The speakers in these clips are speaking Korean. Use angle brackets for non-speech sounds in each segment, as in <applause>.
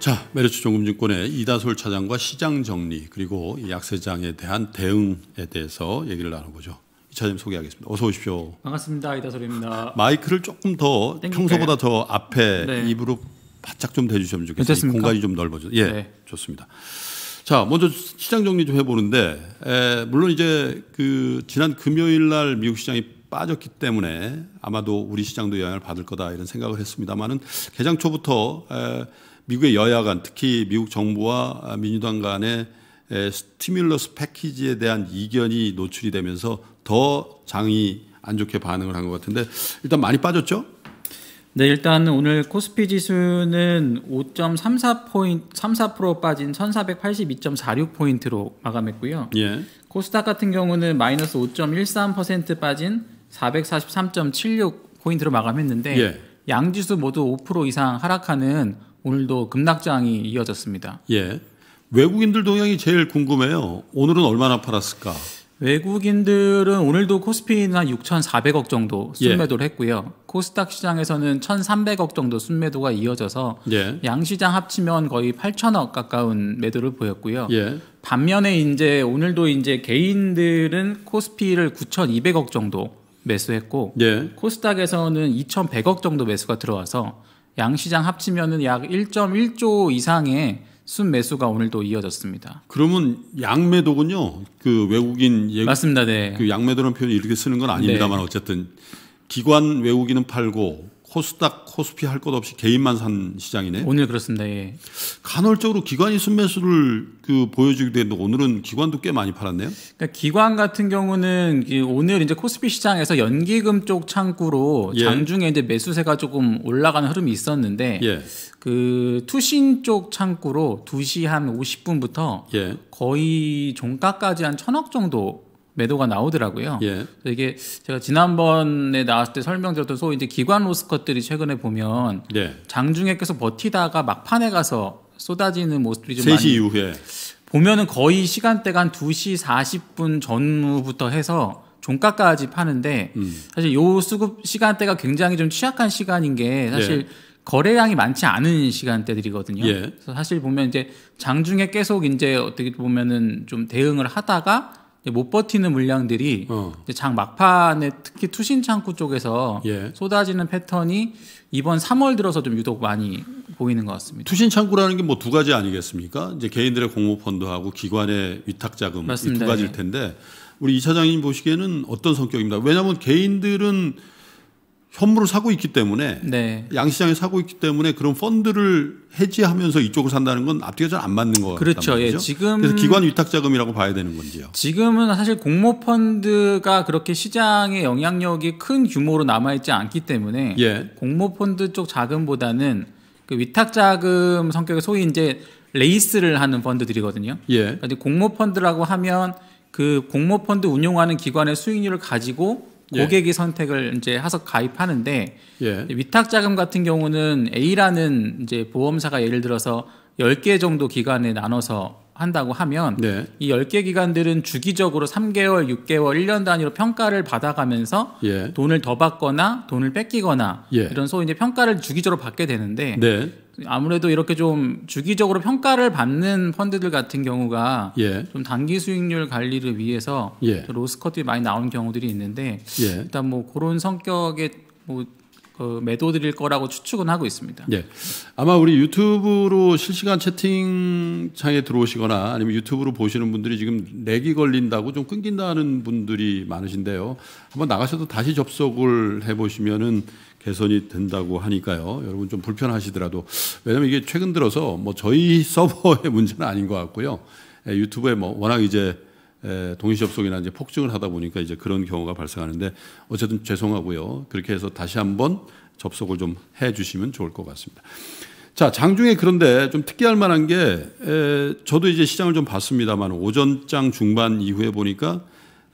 자, 메르츠 종금증권의 이다솔 차장과 시장 정리 그리고 이 약세장에 대한 대응에 대해서 얘기를 나눠보죠. 이 차장님 소개하겠습니다. 어서 오십시오. 반갑습니다. 이다솔입니다. 마이크를 조금 더 땡길까요? 평소보다 더 앞에 네. 입으로 바짝 좀 대주시면 좋겠습니다. 공간이 좀 넓어져. 예, 네. 좋습니다. 자, 먼저 시장 정리 좀 해보는데 에, 물론 이제 그 지난 금요일 날 미국 시장이 빠졌기 때문에 아마도 우리 시장도 영향을 받을 거다 이런 생각을 했습니다만은 개장 초부터 에, 미국의 여야 간 특히 미국 정부와 민주당 간의 스티뮬러스 패키지에 대한 이견이 노출이 되면서 더 장이 안 좋게 반응을 한 것 같은데 일단 많이 빠졌죠? 네, 일단 오늘 코스피 지수는 5.34포인트, 빠진 1482.46포인트로 마감했고요. 예. 코스닥 같은 경우는 마이너스 5.13% 빠진 443.76포인트로 마감했는데 예. 양지수 모두 5% 이상 하락하는 오늘도 급락장이 이어졌습니다. 예. 외국인들 동향이 제일 궁금해요. 오늘은 얼마나 팔았을까? 외국인들은 오늘도 코스피는 한 6,400억 정도 예. 순매도를 예. 했고요. 코스닥 시장에서는 1,300억 정도 순매도가 이어져서 예. 양시장 합치면 거의 8,000억 가까운 매도를 보였고요. 예. 반면에 이제 오늘도 이제 개인들은 코스피를 9,200억 정도 매수했고 예. 코스닥에서는 2,100억 정도 매수가 들어와서 양시장 합치면은 약 1.1조 이상의 순매수가 오늘도 이어졌습니다. 그러면 양매도군요. 그 외국인 예, 맞습니다. 네. 그 양매도라는 표현 이렇게 쓰는 건 아닙니다만 네. 어쨌든 기관 외국인은 팔고 코스닥, 코스피 할 것 없이 개인만 산 시장이네. 오늘 그렇습니다. 예. 간헐적으로 기관이 순매수를 그 보여주기도 했는데 오늘은 기관도 꽤 많이 팔았네요. 그러니까 기관 같은 경우는 오늘 이제 코스피 시장에서 연기금 쪽 창구로 예. 장중에 이제 매수세가 조금 올라가는 흐름이 있었는데 예. 그 투신 쪽 창구로 2시 한 50분부터 예. 거의 종가까지 한 천억 정도 매도가 나오더라고요. 예. 이게 제가 지난번에 나왔을 때 설명드렸던 소위 이제 기관 로스컷들이 최근에 보면 예. 장중에 계속 버티다가 막판에 가서 쏟아지는 모습들이 좀 3시 많이 이후에 보면은 거의 시간대가 한 2시 40분 전후부터 해서 종가까지 파는데 음. 사실 요 수급 시간대가 굉장히 좀 취약한 시간인 게 사실 예. 거래량이 많지 않은 시간대들이거든요. 예. 그래서 사실 보면 이제 장중에 계속 이제 어떻게 보면은 좀 대응을 하다가 못 버티는 물량들이 어. 장 막판에 특히 투신 창구 쪽에서 예. 쏟아지는 패턴이 이번 3월 들어서 좀 유독 많이 보이는 것 같습니다. 투신 창구라는 게 뭐 두 가지 아니겠습니까? 이제 개인들의 공모 펀드하고 기관의 위탁 자금 이두 가지일 예. 텐데 우리 이 차장님 보시기에는 어떤 성격입니다. 왜냐하면 개인들은 현물을 사고 있기 때문에 네. 양시장에 사고 있기 때문에 그런 펀드를 해지하면서 이쪽을 산다는 건 앞뒤가 잘 안 맞는 거 그렇죠. 예, 말이죠? 예, 지금 그래서 기관 위탁 자금이라고 봐야 되는 건지요. 지금은 사실 공모 펀드가 그렇게 시장의 영향력이 큰 규모로 남아 있지 않기 때문에 예. 공모 펀드 쪽 자금보다는 그 위탁 자금 성격의 소위 이제 레이스를 하는 펀드들이거든요. 예. 그러니까 공모 펀드라고 하면 그 공모 펀드 운용하는 기관의 수익률을 가지고 예. 고객이 선택을 이제 하서 가입하는데 예. 위탁 자금 같은 경우는 A라는 이제 보험사가 예를 들어서 10개 정도 기간에 나눠서 한다고 하면 네. 이 10개 기간들은 주기적으로 3개월, 6개월, 1년 단위로 평가를 받아가면서 예. 돈을 더 받거나 돈을 뺏기거나 예. 이런 소위 이제 평가를 주기적으로 받게 되는데 네. 아무래도 이렇게 좀 주기적으로 평가를 받는 펀드들 같은 경우가 예. 좀 단기 수익률 관리를 위해서 예. 로스컷이 많이 나온 경우들이 있는데 예. 일단 뭐 그런 성격의 뭐그 매도드릴 거라고 추측은 하고 있습니다. 예. 아마 우리 유튜브로 실시간 채팅창에 들어오시거나 아니면 유튜브로 보시는 분들이 지금 렉이 걸린다고 좀 끊긴다는 분들이 많으신데요. 한번 나가셔도 다시 접속을 해보시면은 개선이 된다고 하니까요. 여러분 좀 불편하시더라도 왜냐면 이게 최근 들어서 뭐 저희 <laughs> 서버의 문제는 아닌 것 같고요. 예, 유튜브에 뭐 워낙 이제 예, 동시접속이나 이제 폭증을 하다 보니까 이제 그런 경우가 발생하는데 어쨌든 죄송하고요. 그렇게 해서 다시 한번 접속을 좀 해주시면 좋을 것 같습니다. 자, 장중에 그런데 좀 특이할 만한 게 에, 예, 저도 이제 시장을 좀 봤습니다만 오전장 중반 이후에 보니까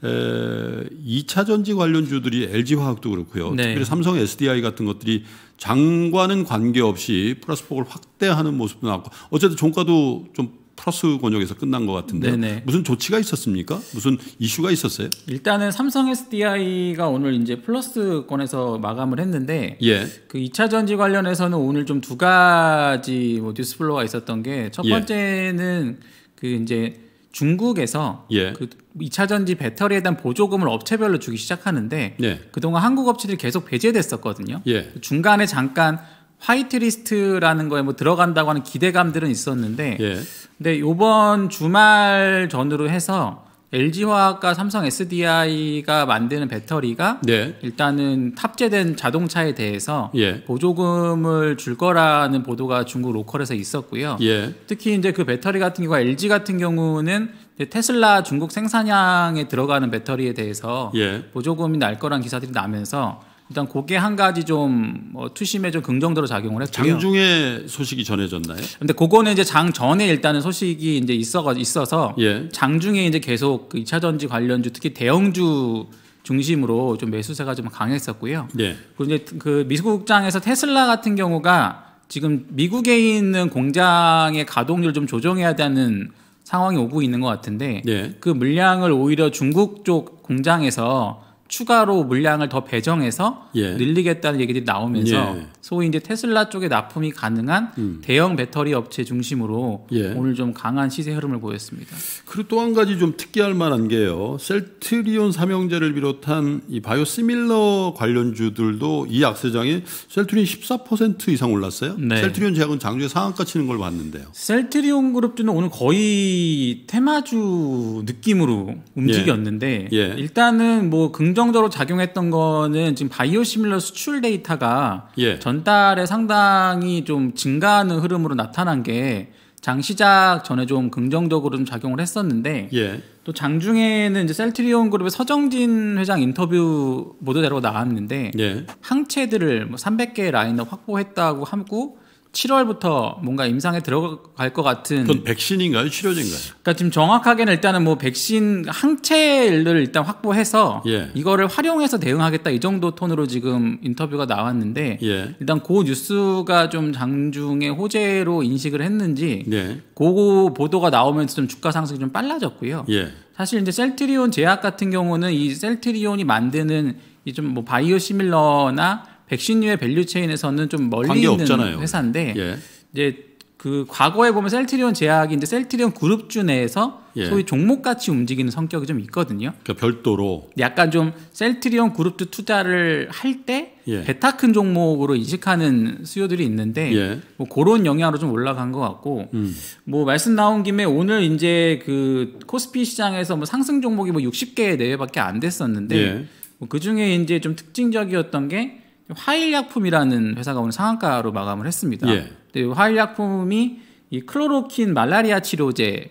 에, 2차 전지 관련주들이 LG화학도 그렇고요. 네. 특히 삼성 SDI 같은 것들이 장과는 관계없이 플러스 폭을 확대하는 모습도 나왔고 어쨌든 종가도 좀 플러스 권역에서 끝난 것 같은데 네네. 무슨 조치가 있었습니까? 무슨 이슈가 있었어요? 일단은 삼성 SDI가 오늘 이제 플러스권에서 마감을 했는데 예. 그 2차 전지 관련해서는 오늘 좀 두 가지 뭐 뉴스플로가 어 있었던 게첫 예. 번째는 예. 그 이제 중국에서 예. 그 2차 전지 배터리에 대한 보조금을 업체별로 주기 시작하는데 예. 그동안 한국 업체들이 계속 배제됐었거든요. 예. 중간에 잠깐 화이트리스트라는 거에 뭐 들어간다고 하는 기대감들은 있었는데 예. 근데 요번 주말 전으로 해서 LG화학과 삼성 SDI가 만드는 배터리가 네. 일단은 탑재된 자동차에 대해서 예. 보조금을 줄 거라는 보도가 중국 로컬에서 있었고요. 예. 특히 이제 그 배터리 같은 경우가 LG 같은 경우는 테슬라 중국 생산량에 들어가는 배터리에 대해서 예. 보조금이 날 거란 기사들이 나면서 일단 그게 한 가지 좀 어, 투심에 좀 긍정적으로 작용을 했고요. 장중에 소식이 전해졌나요? 근데 그거는 이제 장 전에 일단은 소식이 이제 있어 가 있어서 예. 장중에 이제 계속 그 2차 전지 관련주 특히 대형주 중심으로 좀 매수세가 좀 강했었고요. 예. 그리고 이제 그 미국장에서 테슬라 같은 경우가 지금 미국에 있는 공장의 가동률 좀 조정해야 되는 상황이 오고 있는 것 같은데 예. 그 물량을 오히려 중국 쪽 공장에서 추가로 물량을 더 배정해서 예. 늘리겠다는 얘기들이 나오면서 예. 소위 이제 테슬라 쪽에 납품이 가능한 음. 대형 배터리 업체 중심으로 예. 오늘 좀 강한 시세 흐름을 보였습니다. 그리고 또 한 가지 좀 특이할 만한 게요. 셀트리온 삼형제를 비롯한 이 바이오시밀러 관련주들도 이 악세장에 셀트리온 14% 이상 올랐어요. 네. 셀트리온 제약은 장중에 상한가 치는 걸 봤는데요. 셀트리온 그룹주는 오늘 거의 테마주 느낌으로 움직였는데 예. 예. 일단은 뭐 긍정적으로 작용했던 거는 지금 바이오시밀러 수출 데이터가 예. 전 전달에 상당히 좀 증가하는 흐름으로 나타난 게 장 시작 전에 좀 긍정적으로 좀 작용을 했었는데 예. 또 장중에는 이제 셀트리온 그룹의 서정진 회장 인터뷰 모두 대로 나왔는데 예. 항체들을 뭐 300개 라인을 확보했다고 하고 7월부터 뭔가 임상에 들어갈 것 같은. 그건 백신인가요? 치료제인가요? 그러니까 지금 정확하게는 일단은 뭐 백신 항체를 일단 확보해서 예. 이거를 활용해서 대응하겠다 이 정도 톤으로 지금 인터뷰가 나왔는데 예. 일단 그 뉴스가 좀 장중에 호재로 인식을 했는지 예. 그 보도가 나오면서 좀 주가 상승이 좀 빨라졌고요. 예. 사실 이제 셀트리온 제약 같은 경우는 이 셀트리온이 만드는 이 좀 뭐 바이오 시밀러나 백신류의 밸류 체인에서는 좀 멀리 있는 없잖아요. 회사인데 예. 이제 그 과거에 보면 셀트리온 제약이 이제 셀트리온 그룹주 내에서 예. 소위 종목같이 움직이는 성격이 좀 있거든요. 그러니까 별도로 약간 좀 셀트리온 그룹주 투자를 할때 예. 베타큰 종목으로 인식하는 수요들이 있는데 예. 뭐 그런 영향으로 좀 올라간 것 같고 음. 뭐 말씀 나온 김에 오늘 이제 그 코스피 시장에서 뭐 상승 종목이 뭐 60개 내외밖에 안 됐었는데 예. 뭐그 중에 이제 좀 특징적이었던 게 화일약품이라는 회사가 오늘 상한가로 마감을 했습니다. 예. 근데 화일약품이 이 클로로킨 말라리아 치료제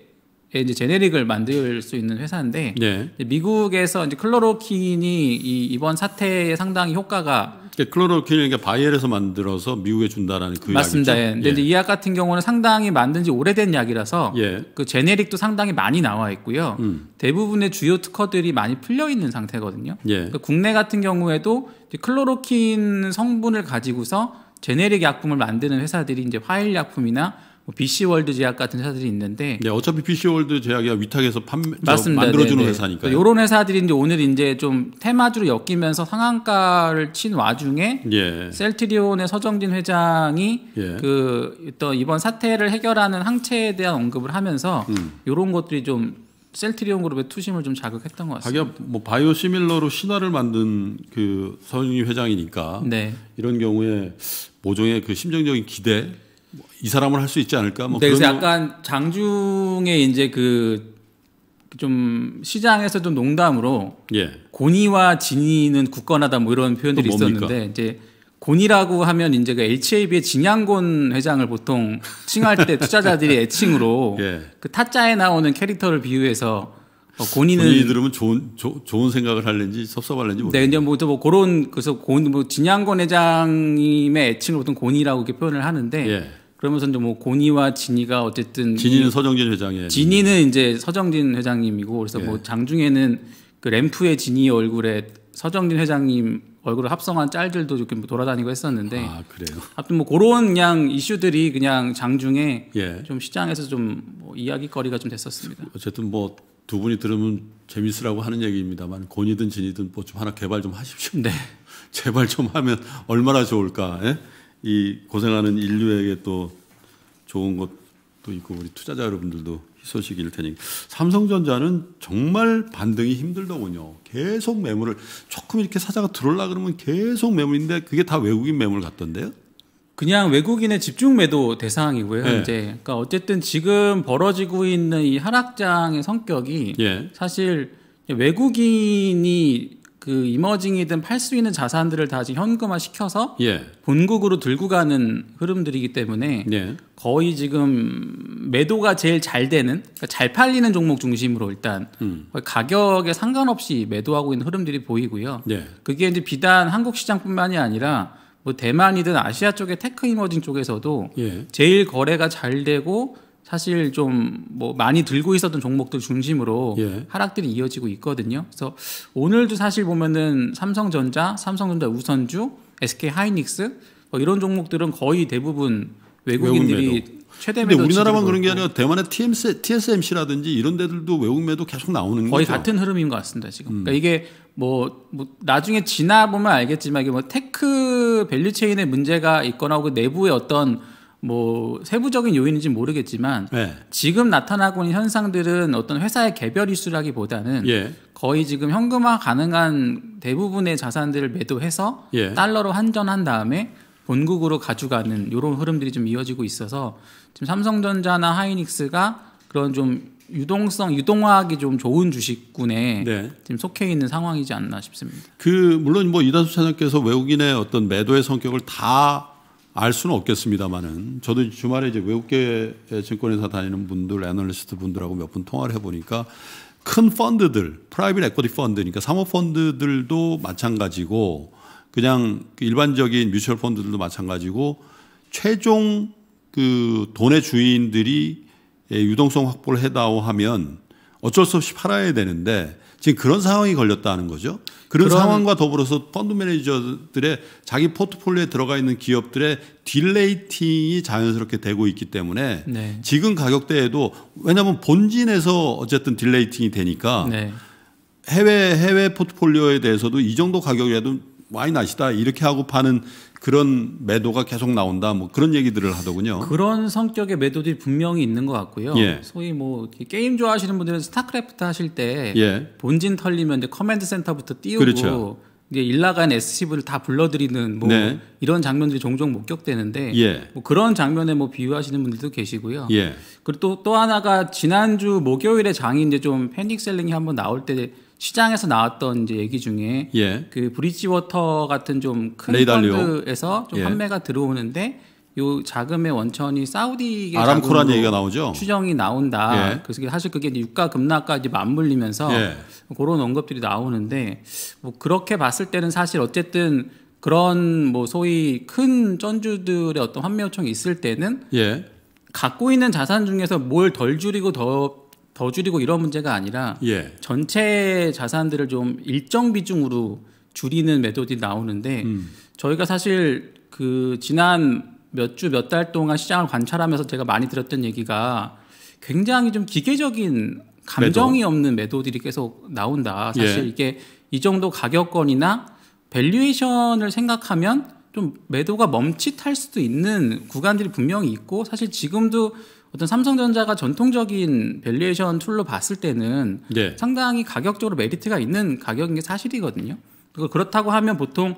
에 이제 제네릭을 만들 수 있는 회사인데 예. 미국에서 이제 클로로킨이 이 이번 사태에 상당히 효과가 그러니까 클로로퀸이그 바이엘에서 만들어서 미국에 준다라는 그 맞습니다. 약이죠? 예. 근데 예. 이약 같은 경우는 상당히 만든 지 오래된 약이라서 예. 그 제네릭도 상당히 많이 나와 있고요. 음. 대부분의 주요 특허들이 많이 풀려 있는 상태거든요. 예. 그러니까 국내 같은 경우에도 클로로킨 성분을 가지고서 제네릭 약품을 만드는 회사들이 이제 화일 약품이나 뭐 BC 월드 제약 같은 회사들이 있는데 네, 어차피 BC 월드 제약이 위탁해서 판매 맞습니다. 만들어주는 네네. 회사니까 이런 그러니까 회사들이 이제 오늘 이제 좀 테마주로 엮이면서 상한가를 친 와중에 예. 셀트리온의 서정진 회장이 예. 그또 이번 사태를 해결하는 항체에 대한 언급을 하면서 음. 이런 것들이 좀 셀트리온 그룹의 투심을 좀 자극했던 것 같습니다. 자기뭐 바이오 시밀러로 신화를 만든 그 서윤희 회장이니까 네. 이런 경우에 모종의 그 심정적인 기대 이 사람을 할 수 있지 않을까? 뭐 네, 그래서 약간 장중에 이제 그 좀 시장에서 좀 농담으로 예. 고니와 진이는 굳건하다 뭐 이런 표현들이 있었는데 이제 곤이라고 하면 이제 그 HAB의 진양곤 회장을 보통 칭할 때 투자자들이 애칭으로 <laughs> 예. 그 타짜에 나오는 캐릭터를 비유해서 어, 곤이는 곤이 들으면 좋은 조, 좋은 생각을 할는지 섭섭할는지 모르겠네. 네, 이제 뭐, 뭐 그런 그래서 곤뭐 진양곤 회장님의 애칭을 보통 곤이라고 이렇게 표현을 하는데 예. 그러면서 이제 뭐 고니와 진이가 어쨌든 진이는 서정진 회장이에요. 예, 진이는 이제 서정진 회장님이고 그래서 뭐 예. 뭐 장중에는 그 램프의 진이 얼굴에 서정진 회장님 얼굴을 합성한 짤들도 이렇게 뭐 돌아다니고 했었는데 아 그래요. 하여튼 뭐 그런 그냥 이슈들이 그냥 장중에 예. 좀 시장에서 좀뭐 이야기거리가 좀 됐었습니다. 어쨌든 뭐 두 분이 들으면 재밌으라고 하는 얘기입니다만 고니든 진이든 뭐 좀 하나 개발 좀 하십시오. 네. <laughs> 제발 좀 하면 얼마나 좋을까. 예? 이 고생하는 인류에게 또 좋은 것도 있고 우리 투자자 여러분들도 희소식일 테니 삼성전자는 정말 반등이 힘들더군요. 계속 매물을 조금 이렇게 사자가 들어올라 그러면 계속 매물인데 그게 다 외국인 매물 같던데요. 그냥 외국인의 집중 매도 대상이고요. 네. 이제 그러니까 어쨌든 지금 벌어지고 있는 이 하락장의 성격이 네. 사실 외국인이 그 이머징이든 팔 수 있는 자산들을 다지 현금화 시켜서 예. 본국으로 들고 가는 흐름들이기 때문에 예. 거의 지금 매도가 제일 잘 되는 그러니까 잘 팔리는 종목 중심으로 일단 음. 가격에 상관없이 매도하고 있는 흐름들이 보이고요. 예. 그게 이제 비단 한국 시장뿐만이 아니라 뭐 대만이든 아시아 쪽의 테크 이머징 쪽에서도 예. 제일 거래가 잘 되고 사실 좀 뭐 많이 들고 있었던 종목들 중심으로 예. 하락들이 이어지고 있거든요. 그래서 오늘도 사실 보면은 삼성전자, 삼성전자 우선주, SK 하이닉스 뭐 이런 종목들은 거의 대부분 외국인들이 외국 최대 매도. 우리나라만 그런 게 아니라 대만의 TMC, TSMC라든지 이런 데들도 외국 매도 계속 나오는 거의 거죠? 같은 흐름인 것 같습니다 지금. 음. 그러니까 이게 뭐, 뭐 나중에 지나 보면 알겠지만 이게 뭐 테크 밸류 체인의 문제가 있거나 혹은 내부의 어떤 뭐 세부적인 요인인지 모르겠지만 네. 지금 나타나고 있는 현상들은 어떤 회사의 개별 이슈라기보다는 예. 거의 지금 현금화 가능한 대부분의 자산들을 매도해서 예. 달러로 환전한 다음에 본국으로 가져가는 이런 흐름들이 좀 이어지고 있어서 지금 삼성전자나 하이닉스가 그런 좀 유동성 유동화하기 좀 좋은 주식군에 네. 지금 속해 있는 상황이지 않나 싶습니다. 그 물론 뭐 이다수 차장께서 외국인의 어떤 매도의 성격을 다알 수는 없겠습니다만은 저도 주말에 이제 외국계 증권회사 다니는 분들, 애널리스트 분들하고 몇 분 통화를 해보니까 큰 펀드들, 프라이빗 에코디 펀드니까 사모 펀드들도 마찬가지고 그냥 그 일반적인 뮤추얼 펀드들도 마찬가지고 최종 그 돈의 주인들이 예, 유동성 확보를 해다오 하면 어쩔 수 없이 팔아야 되는데 지금 그런 상황이 걸렸다는 거죠. 그런 상황과 더불어서 펀드 매니저들의 자기 포트폴리오에 들어가 있는 기업들의 딜레이팅이 자연스럽게 되고 있기 때문에 네. 지금 가격대에도 왜냐하면 본진에서 어쨌든 딜레이팅이 되니까 네. 해외 해외 포트폴리오에 대해서도 이 정도 가격이라도 와인 아시다 이렇게 하고 파는 그런 매도가 계속 나온다 뭐 그런 얘기들을 하더군요. 그런 성격의 매도들이 분명히 있는 것 같고요. 예. 소위 뭐 게임 좋아하시는 분들은 스타크래프트 하실 때 예. 본진 털리면 이제 커맨드 센터부터 띄우고 그렇죠. 이제 일라간 SCV를 다 불러들이는 뭐 네. 이런 장면들이 종종 목격되는데 예. 뭐 그런 장면에 뭐 비유하시는 분들도 계시고요. 예. 그리고 또 또 하나가 지난주 목요일에 장이 이제 좀 패닉 셀링이 한번 나올 때 시장에서 나왔던 이제 얘기 중에 예. 그 브릿지워터 같은 좀 큰 펀드에서 좀 예. 판매가 들어오는데 요 자금의 원천이 사우디 아람코란 얘기가 나오죠. 추정이 나온다. 예. 그래서 사실 그게 유가 급락까지 맞물리면서 예. 그런 언급들이 나오는데 뭐 그렇게 봤을 때는 사실 어쨌든 그런 뭐 소위 큰 전주들의 어떤 환매 요청이 있을 때는 예. 갖고 있는 자산 중에서 뭘 덜 줄이고 더더 줄이고 이런 문제가 아니라 예. 전체 자산들을 좀 일정 비중으로 줄이는 메소드 나오는데 음. 저희가 사실 그 지난 몇 주 몇 달 동안 시장을 관찰하면서 제가 많이 들었던 얘기가 굉장히 좀 기계적인 감정이 매도. 없는 매도들이 계속 나온다. 사실 예. 이게 이 정도 가격권이나 밸류에이션을 생각하면 좀 매도가 멈칫할 수도 있는 구간들이 분명히 있고 사실 지금도 어떤 삼성전자가 전통적인 밸리에이션 툴로 봤을 때는 네. 상당히 가격적으로 메리트가 있는 가격인 게 사실이거든요. 그렇다고 하면 보통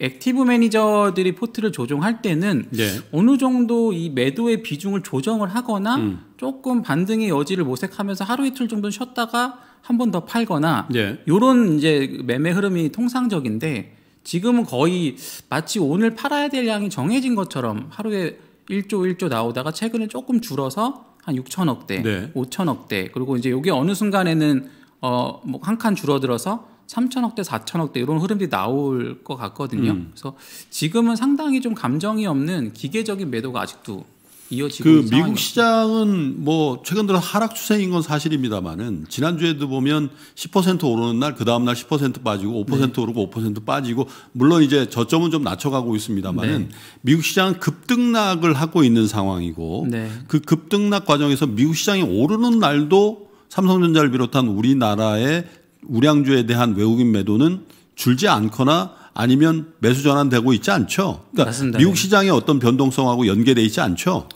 액티브 매니저들이 포트를 조정할 때는 네. 어느 정도 이 매도의 비중을 조정을 하거나 음. 조금 반등의 여지를 모색하면서 하루 이틀 정도 쉬었다가 한 번 더 팔거나 네. 요런 이제 매매 흐름이 통상적인데 지금은 거의 마치 오늘 팔아야 될 양이 정해진 것처럼 하루에 1조 1조 나오다가 최근에 조금 줄어서 한 6천억 대, 네. 5천억 대. 그리고 이제 이게 어느 순간에는 어뭐한칸 줄어들어서 3천억 대, 4천억 대 이런 흐름들이 나올 것 같거든요. 음. 그래서 지금은 상당히 좀 감정이 없는 기계적인 매도가 아직도 이어지고 그 미국 시장은 뭐 최근 들어 하락 추세인 건 사실입니다만은 지난주에도 보면 10% 오르는 날 그 다음 날 10% 빠지고 5% 네. 오르고 5% 빠지고 물론 이제 저점은 좀 낮춰가고 있습니다만은 네. 미국 시장은 급등락을 하고 있는 상황이고 네. 그 급등락 과정에서 미국 시장이 오르는 날도 삼성전자를 비롯한 우리나라의 우량주에 대한 외국인 매도는 줄지 않거나 아니면 매수 전환되고 있지 않죠. 그러니까 맞습니다. 미국 네. 시장의 어떤 변동성하고 연계돼 있지 않죠.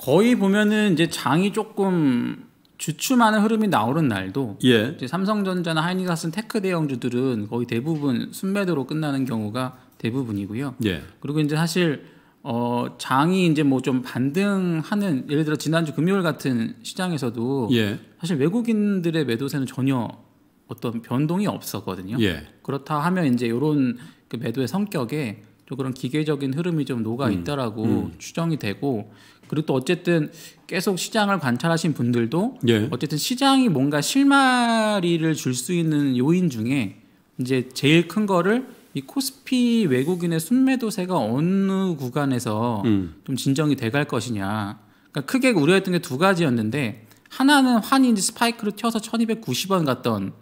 거의 보면은 이제 장이 조금 주춤하는 흐름이 나오는 날도 예. 이제 삼성전자나 하이닉스같 테크 대형주들은 거의 대부분 순매도로 끝나는 경우가 대부분이고요. 예. 그리고 이제 사실 어 장이 이제 뭐 좀 반등하는 예를 들어 지난주 금요일 같은 시장에서도 예. 사실 외국인들의 매도세는 전혀 어떤 변동이 없었거든요. 예. 그렇다 하면 이제 이런 그 매도의 성격에 또 그런 기계적인 흐름이 좀 녹아 음. 있다라고 음, 음. 추정이 되고 그리고 또 어쨌든 계속 시장을 관찰하신 분들도 예. 어쨌든 시장이 뭔가 실마리를 줄 수 있는 요인 중에 이제 제일 큰 거를 이 코스피 외국인의 순매도세가 어느 구간에서 음. 좀 진정이 돼 갈 것이냐. 그러니까 크게 우려했던 게 두 가지였는데 하나는 환인지 스파이크를 튀어서 1290원 갔던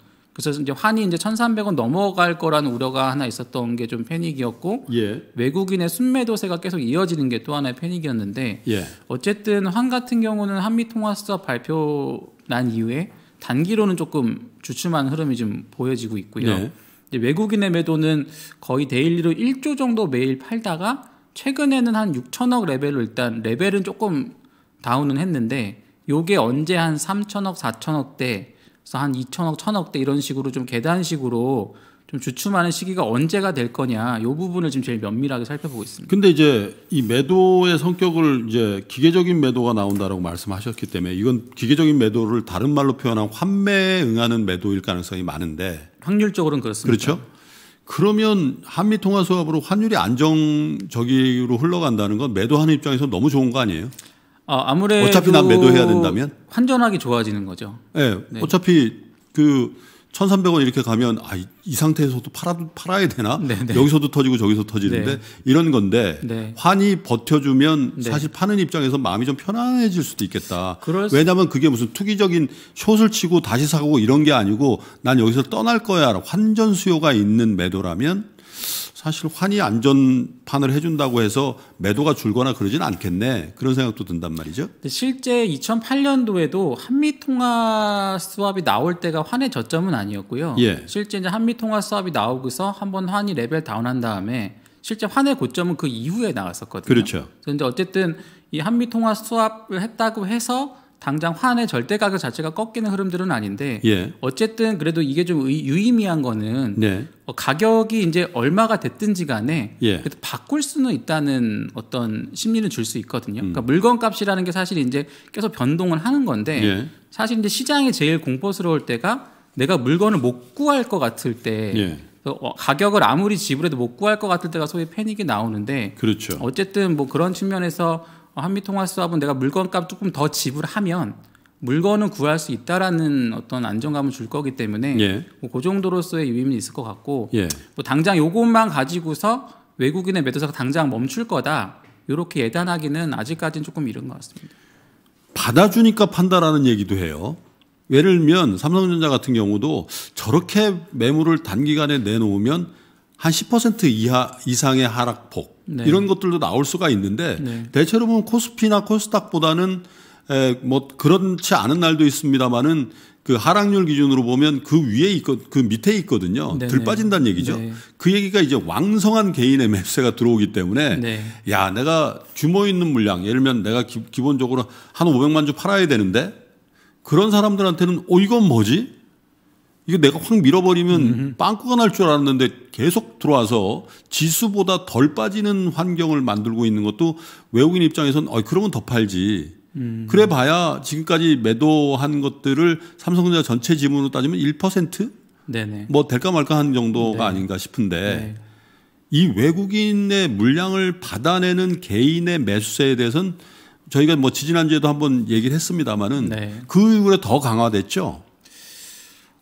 그래서 이제 환이 이제 1,300원 넘어갈 거라는 우려가 하나 있었던 게 좀 패닉이었고 예. 외국인의 순매도세가 계속 이어지는 게 또 하나의 패닉이었는데 예. 어쨌든 환 같은 경우는 한미 통화수석 발표 난 이후에 단기로는 조금 주춤한 흐름이 좀 보여지고 있고요. 예. 외국인의 매도는 거의 데일리로 1조 정도 매일 팔다가 최근에는 한 6천억 레벨로 일단 레벨은 조금 다운은 했는데 요게 언제 한 3천억, 4천억 대 그래서 한 2천억, 1천억 대 이런 식으로 좀 계단식으로 좀 주춤하는 시기가 언제가 될 거냐 이 부분을 지금 제일 면밀하게 살펴보고 있습니다. 근데 이제 이 매도의 성격을 이제 기계적인 매도가 나온다라고 말씀하셨기 때문에 이건 기계적인 매도를 다른 말로 표현한 환매에 응하는 매도일 가능성이 많은데 확률적으로는 그렇습니다. 그렇죠. 그러면 한미 통화 수합으로 환율이 안정적으로 흘러간다는 건 매도하는 입장에서 너무 좋은 거 아니에요? 아, 아무래도 어차피 난 매도해야 된다면 환전하기 좋아지는 거죠. 네, 네. 어차피 그 1,300원 이렇게 가면 아, 이 상태에서도 팔아 팔아야 되나? 네네. 네. 여기서도 터지고 저기서 터지는데 네. 이런 건데 네. 환이 버텨주면 네. 사실 파는 입장에서 마음이 좀 편안해질 수도 있겠다. 왜냐하면 그게 무슨 투기적인 숏을 치고 다시 사고 이런 게 아니고 난 여기서 떠날 거야라 환전 수요가 있는 매도라면 사실 환희 안전판을 해준다고 해서 매도가 줄거나 그러진 않겠네 그런 생각도 든단 말이죠. 실제 2008년도에도 한미 통화 수합이 나올 때가 환의 저점은 아니었고요. 예. 실제 이제 한미 통화 수합이 나오고서 한 번 환희 레벨 다운한 다음에 실제 환의 고점은 그 이후에 나왔었거든요. 그렇죠. 그런데 어쨌든 이 한미 통화 수합을 했다고 해서 당장 환의 절대 가격 자체가 꺾이는 흐름들은 아닌데 예. 어쨌든 그래도 이게 좀 유의미한 거는 네. 어, 가격이 이제 얼마가 됐든지 간에 예. 그래도 바꿀 수는 있다는 어떤 심리를줄 수 있거든요. 그러니까 음. 그러니까 물건값이라는 게 사실 이제 계속 변동을 하는 건데 예. 사실 이제 시장이 제일 공포스러울 때가 내가 물건을 못 구할 것 같을 때 예. 어, 가격을 아무리 지불해도 못 구할 것 같을 때가 소위 패닉이 나오는데 그렇죠. 어쨌든 뭐 그런 측면에서 한미 통화 수합은 내가 물건값 조금 더 지불하면 물건은 구할 수 있다라는 어떤 안정감을 줄 거기 때문에 예. 뭐그 정도로서의 유의미는 있을 것 같고 예. 뭐 당장 요것만 가지고서 외국인의 매도자가 당장 멈출 거다 이렇게 예단하기는 아직까지는 조금 이른 것 같습니다. 받아주니까 판다라는 얘기도 해요. 예를 들면 삼성전자 같은 경우도 저렇게 매물을 단기간에 내놓으면 한10% 이하 이상의 하락폭 네. 이런 것들도 나올 수가 있는데 네. 대체로 보면 코스피나 코스닥보다는 에, 뭐 그렇지 않은 날도 있습니다만은 그 하락률 기준으로 보면 그 위에 있고 그 밑에 있거든요. 네네. 들 빠진다는 얘기죠. 네. 그 얘기가 이제 왕성한 개인의 <laughs> 매수세가 들어오기 때문에 네. 야 내가 규모 있는 물량 예를 들면 내가 기, 본적으로한 500만 주 팔아야 되는데 그런 사람들한테는 어 이건 뭐지? 이거 내가 확 밀어버리면 음흠. 빵꾸가 날 줄 알았는데 계속 들어와서 지수보다 덜 빠지는 환경을 만들고 있는 것도 외국인 입장에선 어, 이 그러면 더 팔지. 음. 그래 봐야 지금까지 매도한 것들을 삼성전자 전체 지분으로 따지면 1%? 네네. 뭐 될까 말까 한 정도가 네 아닌가 싶은데 네이 외국인의 물량을 받아내는 개인의 매수세에 대해서는 저희가 뭐 지지난주에도 한번 얘기를 했습니다마는 네. 그 이후에 더 강화됐죠.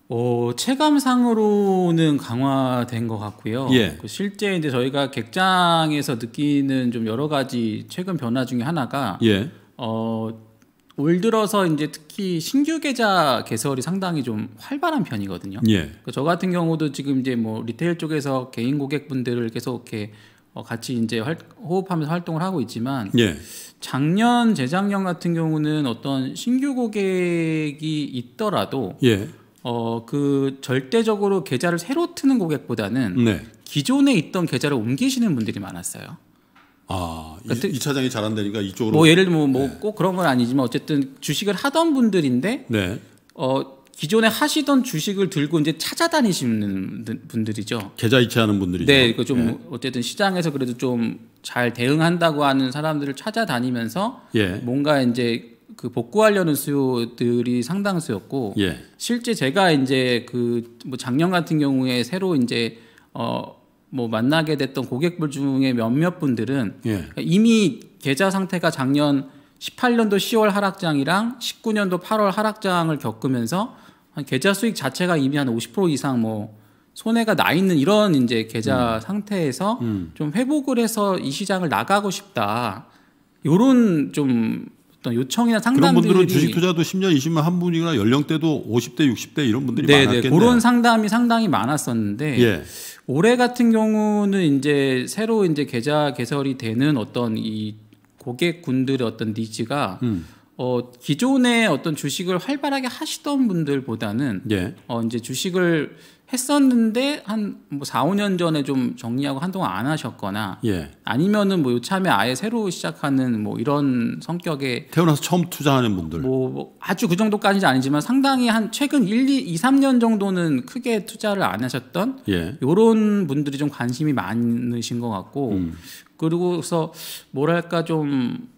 어, 체감상으로는 강화된 것 같고요. 예. 그 실제 이제 저희가 객장에서 느끼는 좀 여러 가지 최근 변화 중에 하나가 예. 어, 올 들어서 이제 특히 신규 계좌 개설이 상당히 좀 활발한 편이거든요. 예. 그러니까 저 같은 경우도 지금 이제 뭐 리테일 쪽에서 개인 고객분들을 계속 이렇게 어, 같이 이제 활, 호흡하면서 활동을 하고 있지만 예. 작년 재작년 같은 경우는 어떤 신규 고객이 있더라도 예. 어, 그 절대적으로 계좌를 새로 트는 고객보다는 네. 기존에 있던 계좌를 옮기시는 분들이 많았어요. 아, 그러니까 이, 차장이 잘 안되니까 이쪽으로. 뭐 예를 들면 뭐꼭 네. 그런 건 아니지만 어쨌든 주식을 하던 분들인데, 네. 어 기존에 하시던 주식을 들고 이제 찾아다니시는 분들이죠. 계좌 이체하는 분들이죠. 네, 그좀 예. 네. 어쨌든 시장에서 그래도 좀 잘 대응한다고 하는 사람들을 찾아다니면서 예. 뭔가 이제 그 복구하려는 수요들이 상당수였고 예. 실제 제가 이제 그뭐 작년 같은 경우에 새로 이제 어뭐 만나게 됐던 고객분 중에 몇몇 분들은 예. 그러니까 이미 계좌 상태가 작년 18년도 10월 하락장이랑 19년도 8월 하락장을 겪으면서 계좌 수익 자체가 이미 한 50% 이상 뭐 손해가 나 있는 이런 이제 계좌 음. 상태에서 음. 좀 회복을 해서 이 시장을 나가고 싶다. 요런 좀 어떤 요청이나 상담 그런 분들은 주식 투자도 10년, 20년 한 분이거나 연령대도 50대, 60대 이런 분들이 네네, 네. 많았겠네요. 그런 상담이 상당히 많았었는데 예. 올해 같은 경우는 이제 새로 이제 계좌 개설이 되는 어떤 이 고객군들의 어떤 니즈가 음. 어, 기존에 어떤 주식을 활발하게 하시던 분들보다는 예. 어, 이제 주식을 했었는데 한뭐 4, 5년 전에 좀 정리하고 한동안 안 하셨거나 예. 아니면은 뭐 요참에 아예 새로 시작하는 뭐 이런 성격의 태어나서 처음 투자하는 분들 뭐, 뭐 아주 그 정도까지는 아니지만 상당히 한 최근 1, 2, 2 3년 정도는 크게 투자를 안 하셨던 예. 요런 분들이 좀 관심이 많으신 것 같고 음. 그리고서 뭐랄까 좀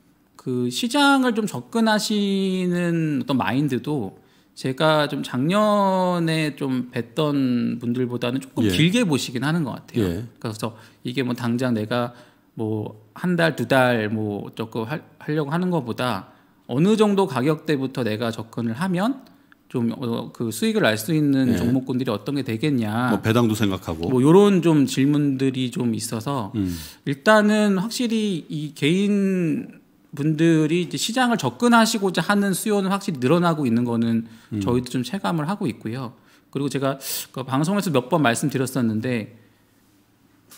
그 시장을 좀 접근하시는 어떤 마인드도 제가 좀 작년에 좀 뵀던 분들보다는 조금 예. 길게 보시긴 하는 것 같아요. 예. 그래서 이게 뭐 당장 내가 뭐 한 달, 두 달뭐 어쩌고 하려고 하는 것보다 어느 정도 가격대부터 내가 접근을 하면 좀그 어, 수익을 알 수 있는 예. 종목군들이 어떤 게 되겠냐. 뭐 배당도 생각하고. 뭐 요런 좀 질문들이 좀 있어서 음. 일단은 확실히 이 개인 분들이 이제 시장을 접근하시고자 하는 수요는 확실히 늘어나고 있는 거는 음. 저희도 좀 체감을 하고 있고요. 그리고 제가 그 방송에서 몇 번 말씀드렸었는데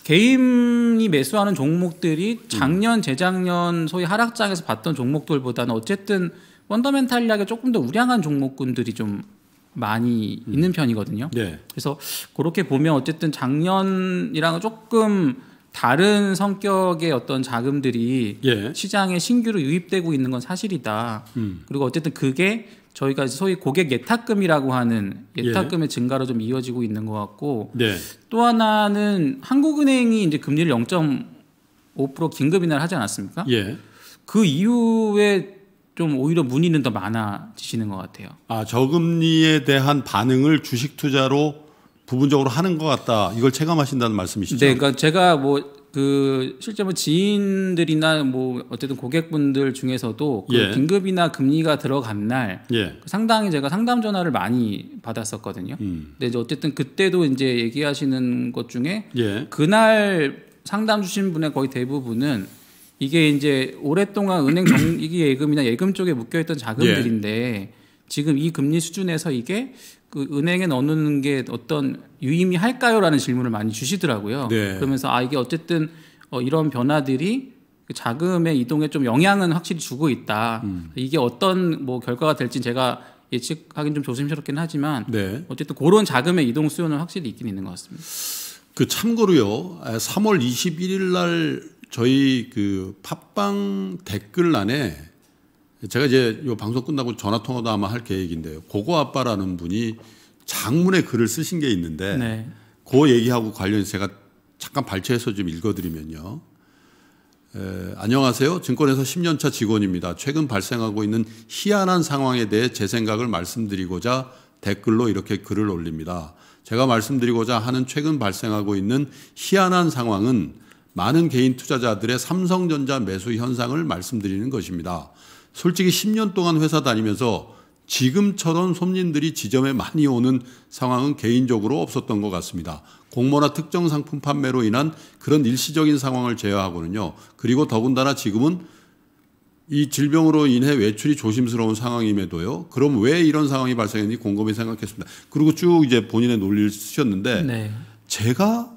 개인이 매수하는 종목들이 음. 작년, 재작년 소위 하락장에서 봤던 종목들보다는 어쨌든 펀더멘탈리하게 조금 더 우량한 종목군들이 좀 많이 음. 있는 편이거든요. 네. 그래서 그렇게 보면 어쨌든 작년이랑 조금 다른 성격의 어떤 자금들이 예. 시장에 신규로 유입되고 있는 건 사실이다. 음. 그리고 어쨌든 그게 저희가 소위 고객 예탁금이라고 하는 예. 예탁금의 예. 증가로 좀 이어지고 있는 것 같고 네. 또 하나는 한국은행이 이제 금리를 0.5% 긴급 인하를 하지 않았습니까? 예. 그 이후에 좀 오히려 문의는 더 많아지시는 것 같아요. 아 저금리에 대한 반응을 주식 투자로 부분적으로 하는 것 같다. 이걸 체감하신다는 말씀이시죠? 네, 그러니까 제가 뭐 그 실제 뭐 그 지인들이나 뭐 어쨌든 고객분들 중에서도 그 예. 긴급이나 금리가 들어간 날 예. 그 상당히 제가 상담 전화를 많이 받았었거든요. 음. 근데 이제 어쨌든 그때도 이제 얘기하시는 것 중에 예. 그날 상담 주신 분의 거의 대부분은 이게 이제 오랫동안 은행 정기 <clears throat> 예금이나 예금 쪽에 묶여 있던 자금들인데 예. 지금 이 금리 수준에서 이게 그 은행에 넣는 게 어떤 유의미할까요라는 질문을 많이 주시더라고요. 네. 그러면서 아 이게 어쨌든 어, 이런 변화들이 그 자금의 이동에 좀 영향은 확실히 주고 있다. 음. 이게 어떤 뭐 결과가 될지 제가 예측하기는 좀 조심스럽긴 하지만 네. 어쨌든 그런 자금의 이동 수요는 확실히 있긴 있는 것 같습니다. 그 참고로요. 3월 아, 21일 날 저희 그 팟빵 댓글란에 제가 이제 요 방송 끝나고 전화 통화도 아마 할 계획인데요. 고고 아빠라는 분이 장문의 글을 쓰신 게 있는데 네. 그 얘기하고 관련해서 제가 잠깐 발췌해서 좀 읽어드리면요. 에, 안녕하세요. 증권에서 10년차 직원입니다. 최근 발생하고 있는 희한한 상황에 대해 제 생각을 말씀드리고자 댓글로 이렇게 글을 올립니다. 제가 말씀드리고자 하는 최근 발생하고 있는 희한한 상황은 많은 개인 투자자들의 삼성전자 매수 현상을 말씀드리는 것입니다. 솔직히 10년 동안 회사 다니면서 지금처럼 손님들이 지점에 많이 오는 상황은 개인적으로 없었던 것 같습니다. 공모나 특정 상품 판매로 인한 그런 일시적인 상황을 제외하고는요. 그리고 더군다나 지금은 이 질병으로 인해 외출이 조심스러운 상황임에도요. 그럼 왜 이런 상황이 발생했는지 곰곰이 생각했습니다. 그리고 쭉 이제 본인의 논리를 쓰셨는데 네. 제가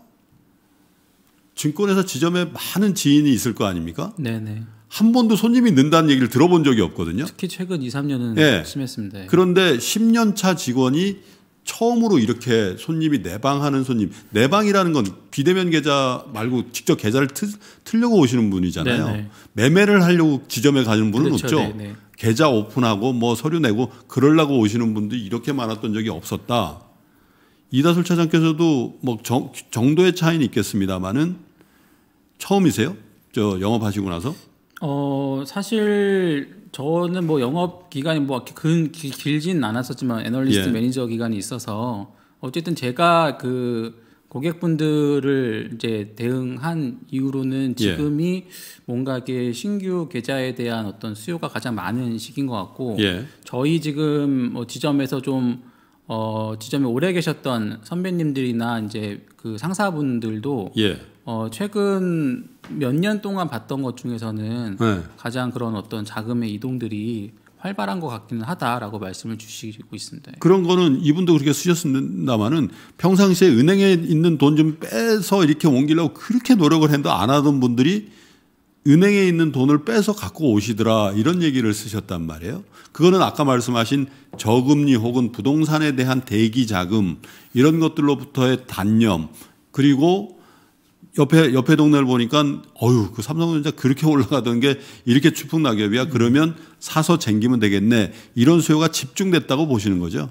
증권회사 지점에 많은 지인이 있을 거 아닙니까? 네네. 네. 한 번도 손님이 는다는 얘기를 들어본 적이 없거든요. 특히 최근 2, 3년은 네. 예. 심했습니다. 예. 그런데 10년 차 직원이 처음으로 이렇게 손님이 내방하는 손님, 내방이라는 건 비대면 계좌 말고 직접 계좌를 틀, 틀려고 오시는 분이잖아요. 네네. 네. 매매를 하려고 지점에 가는 분은 그렇죠. 없죠. 네네. 네. 계좌 오픈하고 뭐 서류 내고 그럴라고 오시는 분들이 이렇게 많았던 적이 없었다. 이다솔 차장께서도 뭐 정, 정도의 차이는 있겠습니다만은 처음이세요? 저 영업하시고 나서? 어 사실 저는 뭐 영업 기간이 뭐근 길진 않았었지만 애널리스트 예. 매니저 기간이 있어서 어쨌든 제가 그 고객분들을 이제 대응한 이후로는 예. 지금이 예. 뭔가 이게 신규 계좌에 대한 어떤 수요가 가장 많은 시기인 것 같고 예. 저희 지금 뭐 지점에서 좀 어, 지점에 오래 계셨던 선배님들이나 이제 그 상사분들도 예. 어, 최근 몇 년 동안 봤던 것 중에서는 네. 가장 그런 어떤 자금의 이동들이 활발한 것 같기는 하다라고 말씀을 주시고 있습니다. 그런 거는 이분도 그렇게 쓰셨습니다만은 평상시에 은행에 있는 돈 좀 빼서 이렇게 옮기려고 그렇게 노력을 했는데 안 하던 분들이 은행에 있는 돈을 빼서 갖고 오시더라 이런 얘기를 쓰셨단 말이에요. 그거는 아까 말씀하신 저금리 혹은 부동산에 대한 대기 자금 이런 것들로부터의 단념 그리고 옆에 옆에 동네를 보니까 어유 그 삼성전자 그렇게 <laughs> 올라가던 게 이렇게 추풍 낙엽이야 음. 그러면 사서 쟁기면 되겠네 이런 수요가 집중됐다고 보시는 거죠.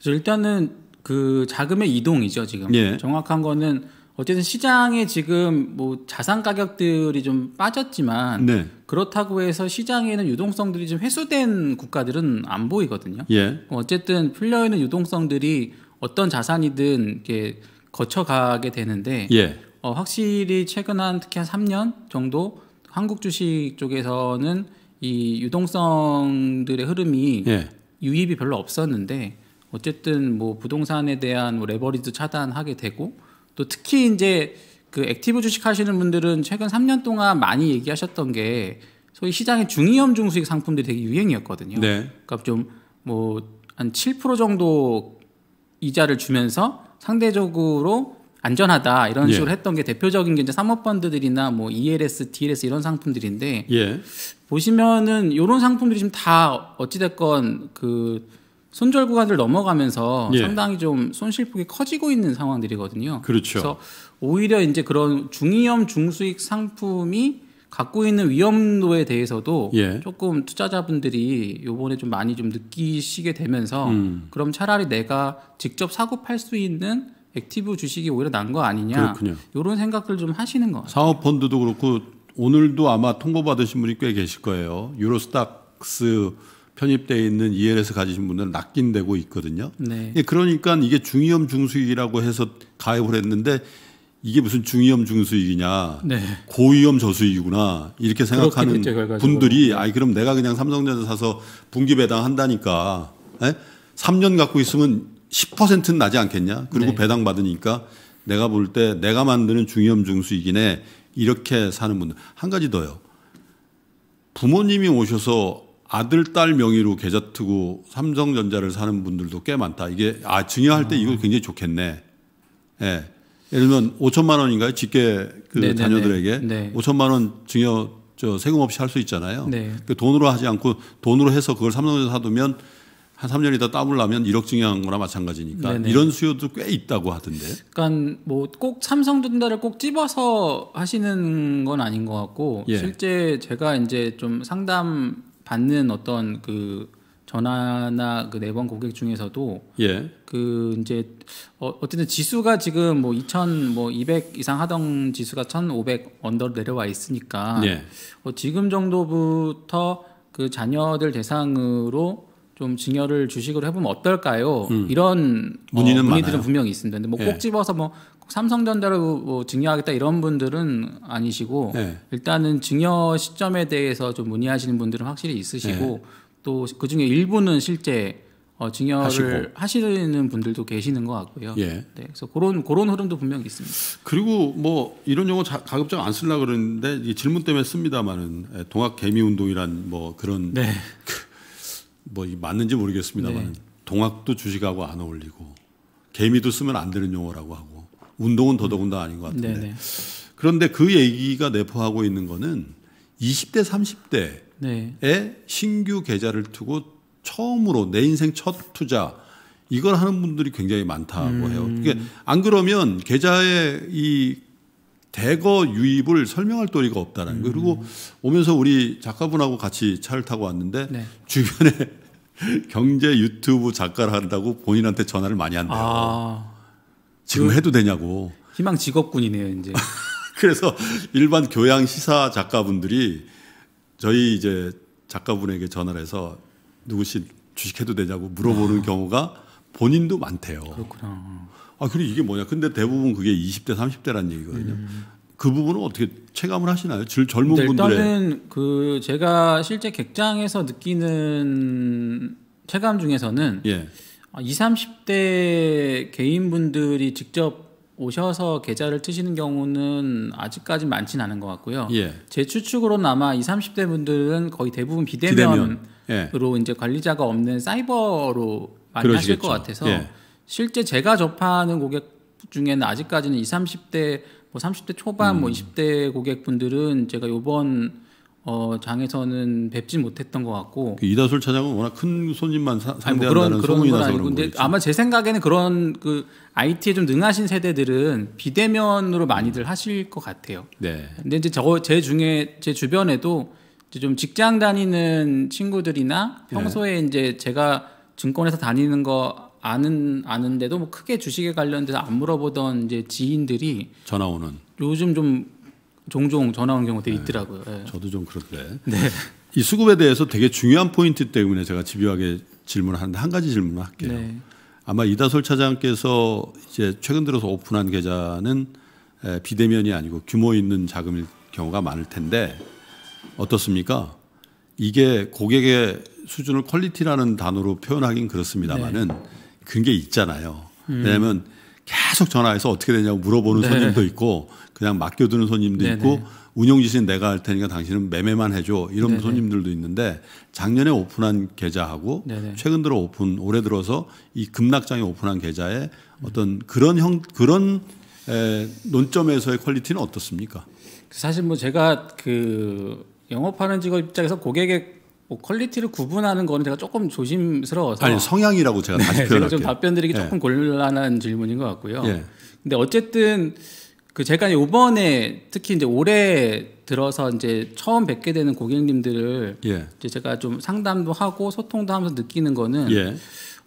그래서 일단은 그 자금의 이동이죠 지금 예. 정확한 거는 어쨌든 시장에 지금 뭐 자산 가격들이 좀 빠졌지만 네. 그렇다고 해서 시장에는 유동성들이 좀 회수된 국가들은 안 보이거든요. 예. 뭐 어쨌든 풀려 있는 유동성들이 어떤 자산이든 이렇게 거쳐가게 되는데 예. 어, 확실히 최근 한 특히 한 3년 정도 한국 주식 쪽에서는 이 유동성들의 흐름이 예. 유입이 별로 없었는데 어쨌든 뭐 부동산에 대한 뭐 레버리지 차단하게 되고 또 특히 이제 그 액티브 주식 하시는 분들은 최근 3년 동안 많이 얘기하셨던 게 소위 시장의 중위험 중수익 상품들이 되게 유행이었거든요. 네. 그러니까 좀 뭐 한 7% 정도 이자를 주면서 상대적으로 안전하다 이런 예. 식으로 예. 했던 게 대표적인 게 이제 사모펀드들이나 뭐 ELS, DLS 이런 상품들인데 예. 보시면은 이런 상품들이 지금 다 어찌됐건 그 손절 구간을 넘어가면서 예. 상당히 좀 손실폭이 커지고 있는 상황들이거든요. 그렇죠. 그래서 오히려 이제 그런 중위험 중수익 상품이 갖고 있는 위험도에 대해서도 예. 조금 투자자분들이 요번에 좀 많이 좀 느끼시게 되면서 음. 그럼 차라리 내가 직접 사고 팔 수 있는 액티브 주식이 오히려 난 거 아니냐 그렇군요. 이런 생각들 좀 하시는 것 같아요. 사업 펀드도 그렇고 오늘도 아마 통보 받으신 분이 꽤 계실 거예요. 유로스탁스 편입되 있는 ELS 가지신 분들은 락인되고 있거든요. 네. 예, 그러니까 이게 중위험 중수익이라고 해서 가입을 했는데 이게 무슨 중위험 중수익이냐 네. 고위험 저수익이구나 이렇게 생각하는 됐죠, 분들이 네. 아이 그럼 내가 그냥 삼성전자 사서 분기 배당 한다니까 에? 예? 3년 갖고 있으면 10%는 나지 않겠냐? 그리고 네. 배당 받으니까 내가 볼 때 내가 만드는 중위험 중수이기네 이렇게 사는 분들 한 가지 더요. 부모님이 오셔서 아들 딸 명의로 계좌 트고 삼성전자를 사는 분들도 꽤 많다. 이게 아 증여할 때 아. 이거 굉장히 좋겠네. 예. 네. 예를 들면 5천만 원인가요? 직계 그 네네네. 네, 자녀들에게 네. 5천만 원 증여 저 세금 없이 할 수 있잖아요. 네. 그 돈으로 하지 않고 돈으로 해서 그걸 삼성전자 사두면 한 3년이다 따블라면 1억 증여한 거나 마찬가지니까 네네. 이런 수요도 꽤 있다고 하던데. 그러니까 뭐꼭 삼성 전자를 꼭 집어서 하시는 건 아닌 것 같고 예. 실제 제가 이제 좀 상담 받는 어떤 그 전화나 그 내번 고객 중에서도 예. 그 이제 어, 어쨌든 지수가 지금 뭐2,200 뭐 이상 하던 지수가 1,500 언더 내려와 있으니까 예. 어, 지금 정도부터 그 자녀들 대상으로 좀 증여를 주식으로 해보면 어떨까요? 음. 이런 어, 문의는 어, 문의들은 많아요. 분명히 있습니다. 근데 뭐꼭 예. 집어서 뭐 삼성전자로 뭐 증여하겠다 이런 분들은 아니시고 예. 일단은 증여 시점에 대해서 좀 문의하시는 분들은 확실히 있으시고 예. 또그 중에 일부는 실제 어, 증여를 하시고. 하시는 분들도 계시는 것 같고요. 예. 네, 그래서 그런 그런 흐름도 분명히 있습니다. 그리고 뭐 이런 용어 자, 가급적 안 쓰려 고 그러는데 이 질문 때문에 씁니다만은 예, 동학 개미 운동이란 뭐 그런. 네. 그뭐 맞는지 모르겠습니다만 네. 동학도 주식하고 안 어울리고 개미도 쓰면 안 되는 용어라고 하고 운동은 더더군다 아닌 것 같은데 네네. 그런데 그 얘기가 내포하고 있는 거는 20대 30대에 네. 신규 계좌를 두고 처음으로 내 인생 첫 투자 이걸 하는 분들이 굉장히 많다고 음. 해요. 그러니까 안 그러면 계좌에 이 대거 유입을 설명할 도리가 없다라는 거예요. 그리고 음. 오면서 우리 작가분하고 같이 차를 타고 왔는데 네. 주변에 <laughs> 경제 유튜브 작가를 한다고 본인한테 전화를 많이 한대요. 아, 지금 그, 해도 되냐고. 희망 직업군이네요, 이제. <laughs> 그래서 일반 교양 시사 작가분들이 저희 이제 작가분에게 전화를 해서 누구시 주식해도 되냐고 물어보는 아. 경우가 본인도 많대요. 그렇구나. 아, 그리고 이게 뭐냐. 근데 대부분 그게 20대, 3 0대라는 얘기거든요. 음. 그 부분은 어떻게 체감을 하시나요? 질, 젊은 분들의 일단은 그 제가 실제 객장에서 느끼는 체감 중에서는 예. 20, 아, 30대 개인분들이 직접 오셔서 계좌를 트시는 경우는 아직까지 많지는 않은 것 같고요. 예. 제 추측으로는 아마 20, 30대 분들은 거의 대부분 비대면으로 비대면. 예. 이제 관리자가 없는 사이버로 많이 그러시겠죠. 하실 것 같아서 예. 실제 제가 접하는 고객 중에는 아직까지는 20, 30대 뭐 30대 초반 뭐 음. 뭐 20대 고객분들은 제가 요번 어, 장에서는 뵙지 못했던 것 같고 그 이다솔 차장은 워낙 큰 손님만 사, 뭐 상대한는뭐 그런, 그런 소문이 나서 데 아마 제 생각에는 그런 그 IT에 좀 능하신 세대들은 비대면으로 많이들 하실 것 같아요. 네. 근데 이제 저제 중에 제 주변에도 이제 좀 직장 다니는 친구들이나 네. 평소에 네. 이제 제가 증권에서 다니는 거 아는 아는데도 뭐 크게 주식에 관련돼서 안 물어보던 이제 지인들이 전화 오는 요즘 좀 종종 전화 오는 경우들이 네. 있더라고요. 네. 저도 좀 그런데. 네. 이 수급에 대해서 되게 중요한 포인트 때문에 제가 집요하게 질문 하는데 한 가지 질문을 할게요. 네. 아마 이다솔 차장께서 이제 최근 들어서 오픈한 계좌는 비대면이 아니고 규모 있는 자금일 경우가 많을 텐데 어떻습니까? 이게 고객의 수준을 퀄리티라는 단어로 표현하긴 그렇습니다만은 네. 그런 게 있잖아요. 왜냐하면 계속 전화해서 어떻게 되냐고 물어보는 네. 손님도 있고 그냥 맡겨두는 손님도 네 있고 네. 운영 지시는 내가 할 테니까 당신은 매매만 해줘 이런 네, 네. 손님들도 있는데 작년에 오픈한 계좌하고 네, 네 최근 들어 오픈 올해 들어서 이 급락장에 오픈한 계좌에 어떤 그런 형 그런 에, 논점에서의 퀄리티는 어떻습니까? 사실 뭐 제가 그 영업하는 직업 입장에서 고객의 뭐 퀄리티를 구분하는 거는 제가 조금 조심스러워서 아니 성향이라고 제가 다시 네, 제가 좀 답변드리기 예. 조금 곤란한 질문인 것 같고요. 예. 근데 어쨌든 그 제가 요번에 특히 이제 올해 들어서 이제 처음 뵙게 되는 고객님들을 예. 이제 제가 좀 상담도 하고 소통도 하면서 느끼는 거는 예.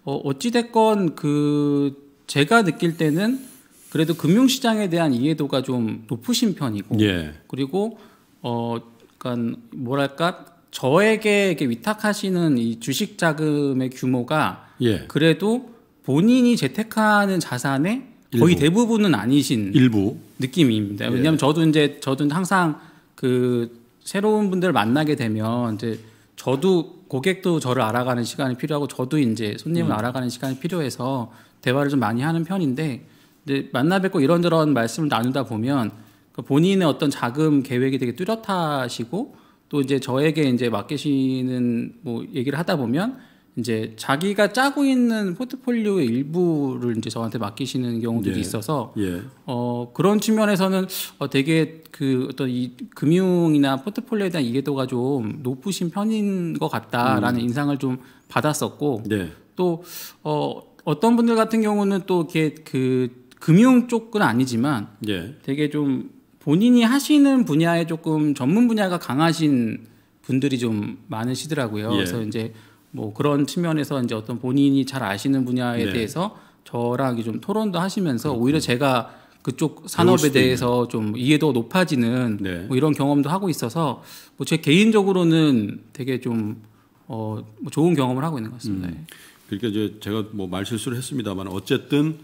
어, 어찌 됐건 그 제가 느낄 때는 그래도 금융시장에 대한 이해도가 좀 높으신 편이고 예. 그리고 어 약간 뭐랄까 저에게 위탁하시는 이 주식 자금의 규모가 예. 그래도 본인이 재테크하는 자산의 일부. 거의 대부분은 아니신 일부 느낌입니다. 예. 왜냐하면 저도 이제 저도 항상 그 새로운 분들 을 만나게 되면 이제 저도 고객도 저를 알아가는 시간이 필요하고 저도 이제 손님을 음. 알아가는 시간이 필요해서 대화를 좀 많이 하는 편인데 이제 만나 뵙고 이런저런 말씀을 나누다 보면 그 본인의 어떤 자금 계획이 되게 뚜렷하시고 또 이제 저에게 이제 맡기시는 뭐 얘기를 하다 보면 이제 자기가 짜고 있는 포트폴리오의 일부를 이제 저한테 맡기시는 경우들이 예. 있어서 예. 어 그런 측면에서는 어 되게 그 어떤 이 금융이나 포트폴리오에 대한 이해도가 좀 높으신 편인 것 같다라는 음. 인상을 좀 받았었고 네. 또어 어떤 분들 같은 경우는 또 이렇게 그 금융 쪽은 아니지만 예. 되게 좀 본인이 하시는 분야에 조금 전문 분야가 강하신 분들이 좀 많으시더라고요. 예. 그래서 이제 뭐 그런 측면에서 이제 어떤 본인이 잘 아시는 분야에 네. 대해서 저랑 좀 토론도 하시면서 그렇군 오히려 제가 그쪽 산업에 대해서 좀 이해도 높아지는 네. 뭐 이런 경험도 하고 있어서 뭐 제 개인적으로는 되게 좀 어, 뭐 좋은 경험을 하고 있는 것 같습니다. 음. 그러니까 이제 제가 뭐 말실수를 했습니다만 어쨌든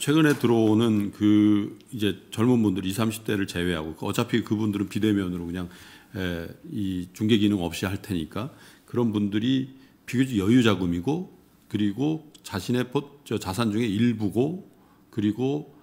최근에 들어오는 그 이제 젊은 분들 20, 30대를 제외하고 그 어차피 그분들은 비대면으로 그냥 이 중개 기능 없이 할 테니까 그런 분들이 비교적 여유 자금이고 그리고 자신의 자산 중에 일부고 그리고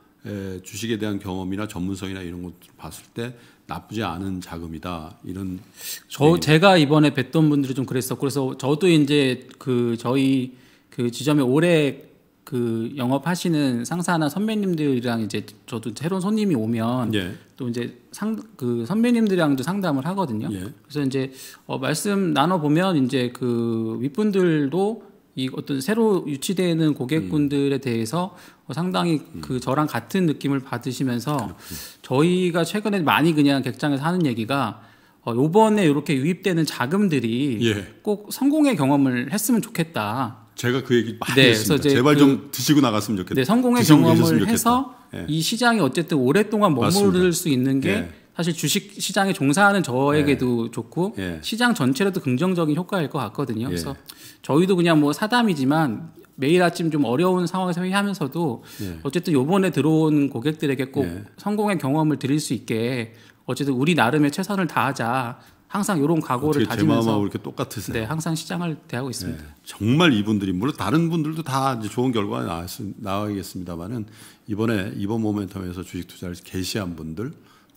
주식에 대한 경험이나 전문성이나 이런 것들 을 봤을 때 나쁘지 않은 자금이다 이런 저얘 제가 이번에 뵀던 분들이 좀 그랬었고 그래서 저도 이제 그 저희 그 지점에 오래 그 영업하시는 상사나 선배님들이랑 이제 저도 새로운 손님이 오면 예. 또 이제 상 그 선배님들이랑도 상담을 하거든요. 예. 그래서 이제 어 말씀 나눠 보면 이제 그 윗분들도 이 어떤 새로 유치되는 고객분들에 대해서 어 상당히 음. 그 저랑 같은 느낌을 받으시면서 그렇군요. 저희가 최근에 많이 그냥 객장에서 하는 얘기가 어, 요번에 이렇게 유입되는 자금들이 예. 꼭 성공의 경험을 했으면 좋겠다. 제가 그 얘기 많이 네, 했습니다. 제발 그, 좀 드시고 나갔으면 좋겠다. 네, 성공의 경험을 해서 네. 이 시장이 어쨌든 오랫동안 머무를 맞습니다. 수 있는 게 네. 사실 주식 시장에 종사하는 저에게도 예. 좋고 예. 시장 전체로도 긍정적인 효과일 것 같거든요. 예. 그래서 저희도 그냥 뭐 사담이지만 매일 아침 좀 어려운 상황에서 회의하면서도 예. 어쨌든 요번에 들어온 고객들에게 꼭 성공의 경험을 드릴 수 있게 어쨌든 우리 나름의 최선을 다하자 항상 이런 각오를 다지면서 이렇게 똑같으세요. 네, 항상 시장을 대하고 있습니다. 네, 정말 이분들이 물론 다른 분들도 다 좋은 결과가 나와겠습니다만은 이번에 이번 모멘텀에서 주식 투자를 개시한 분들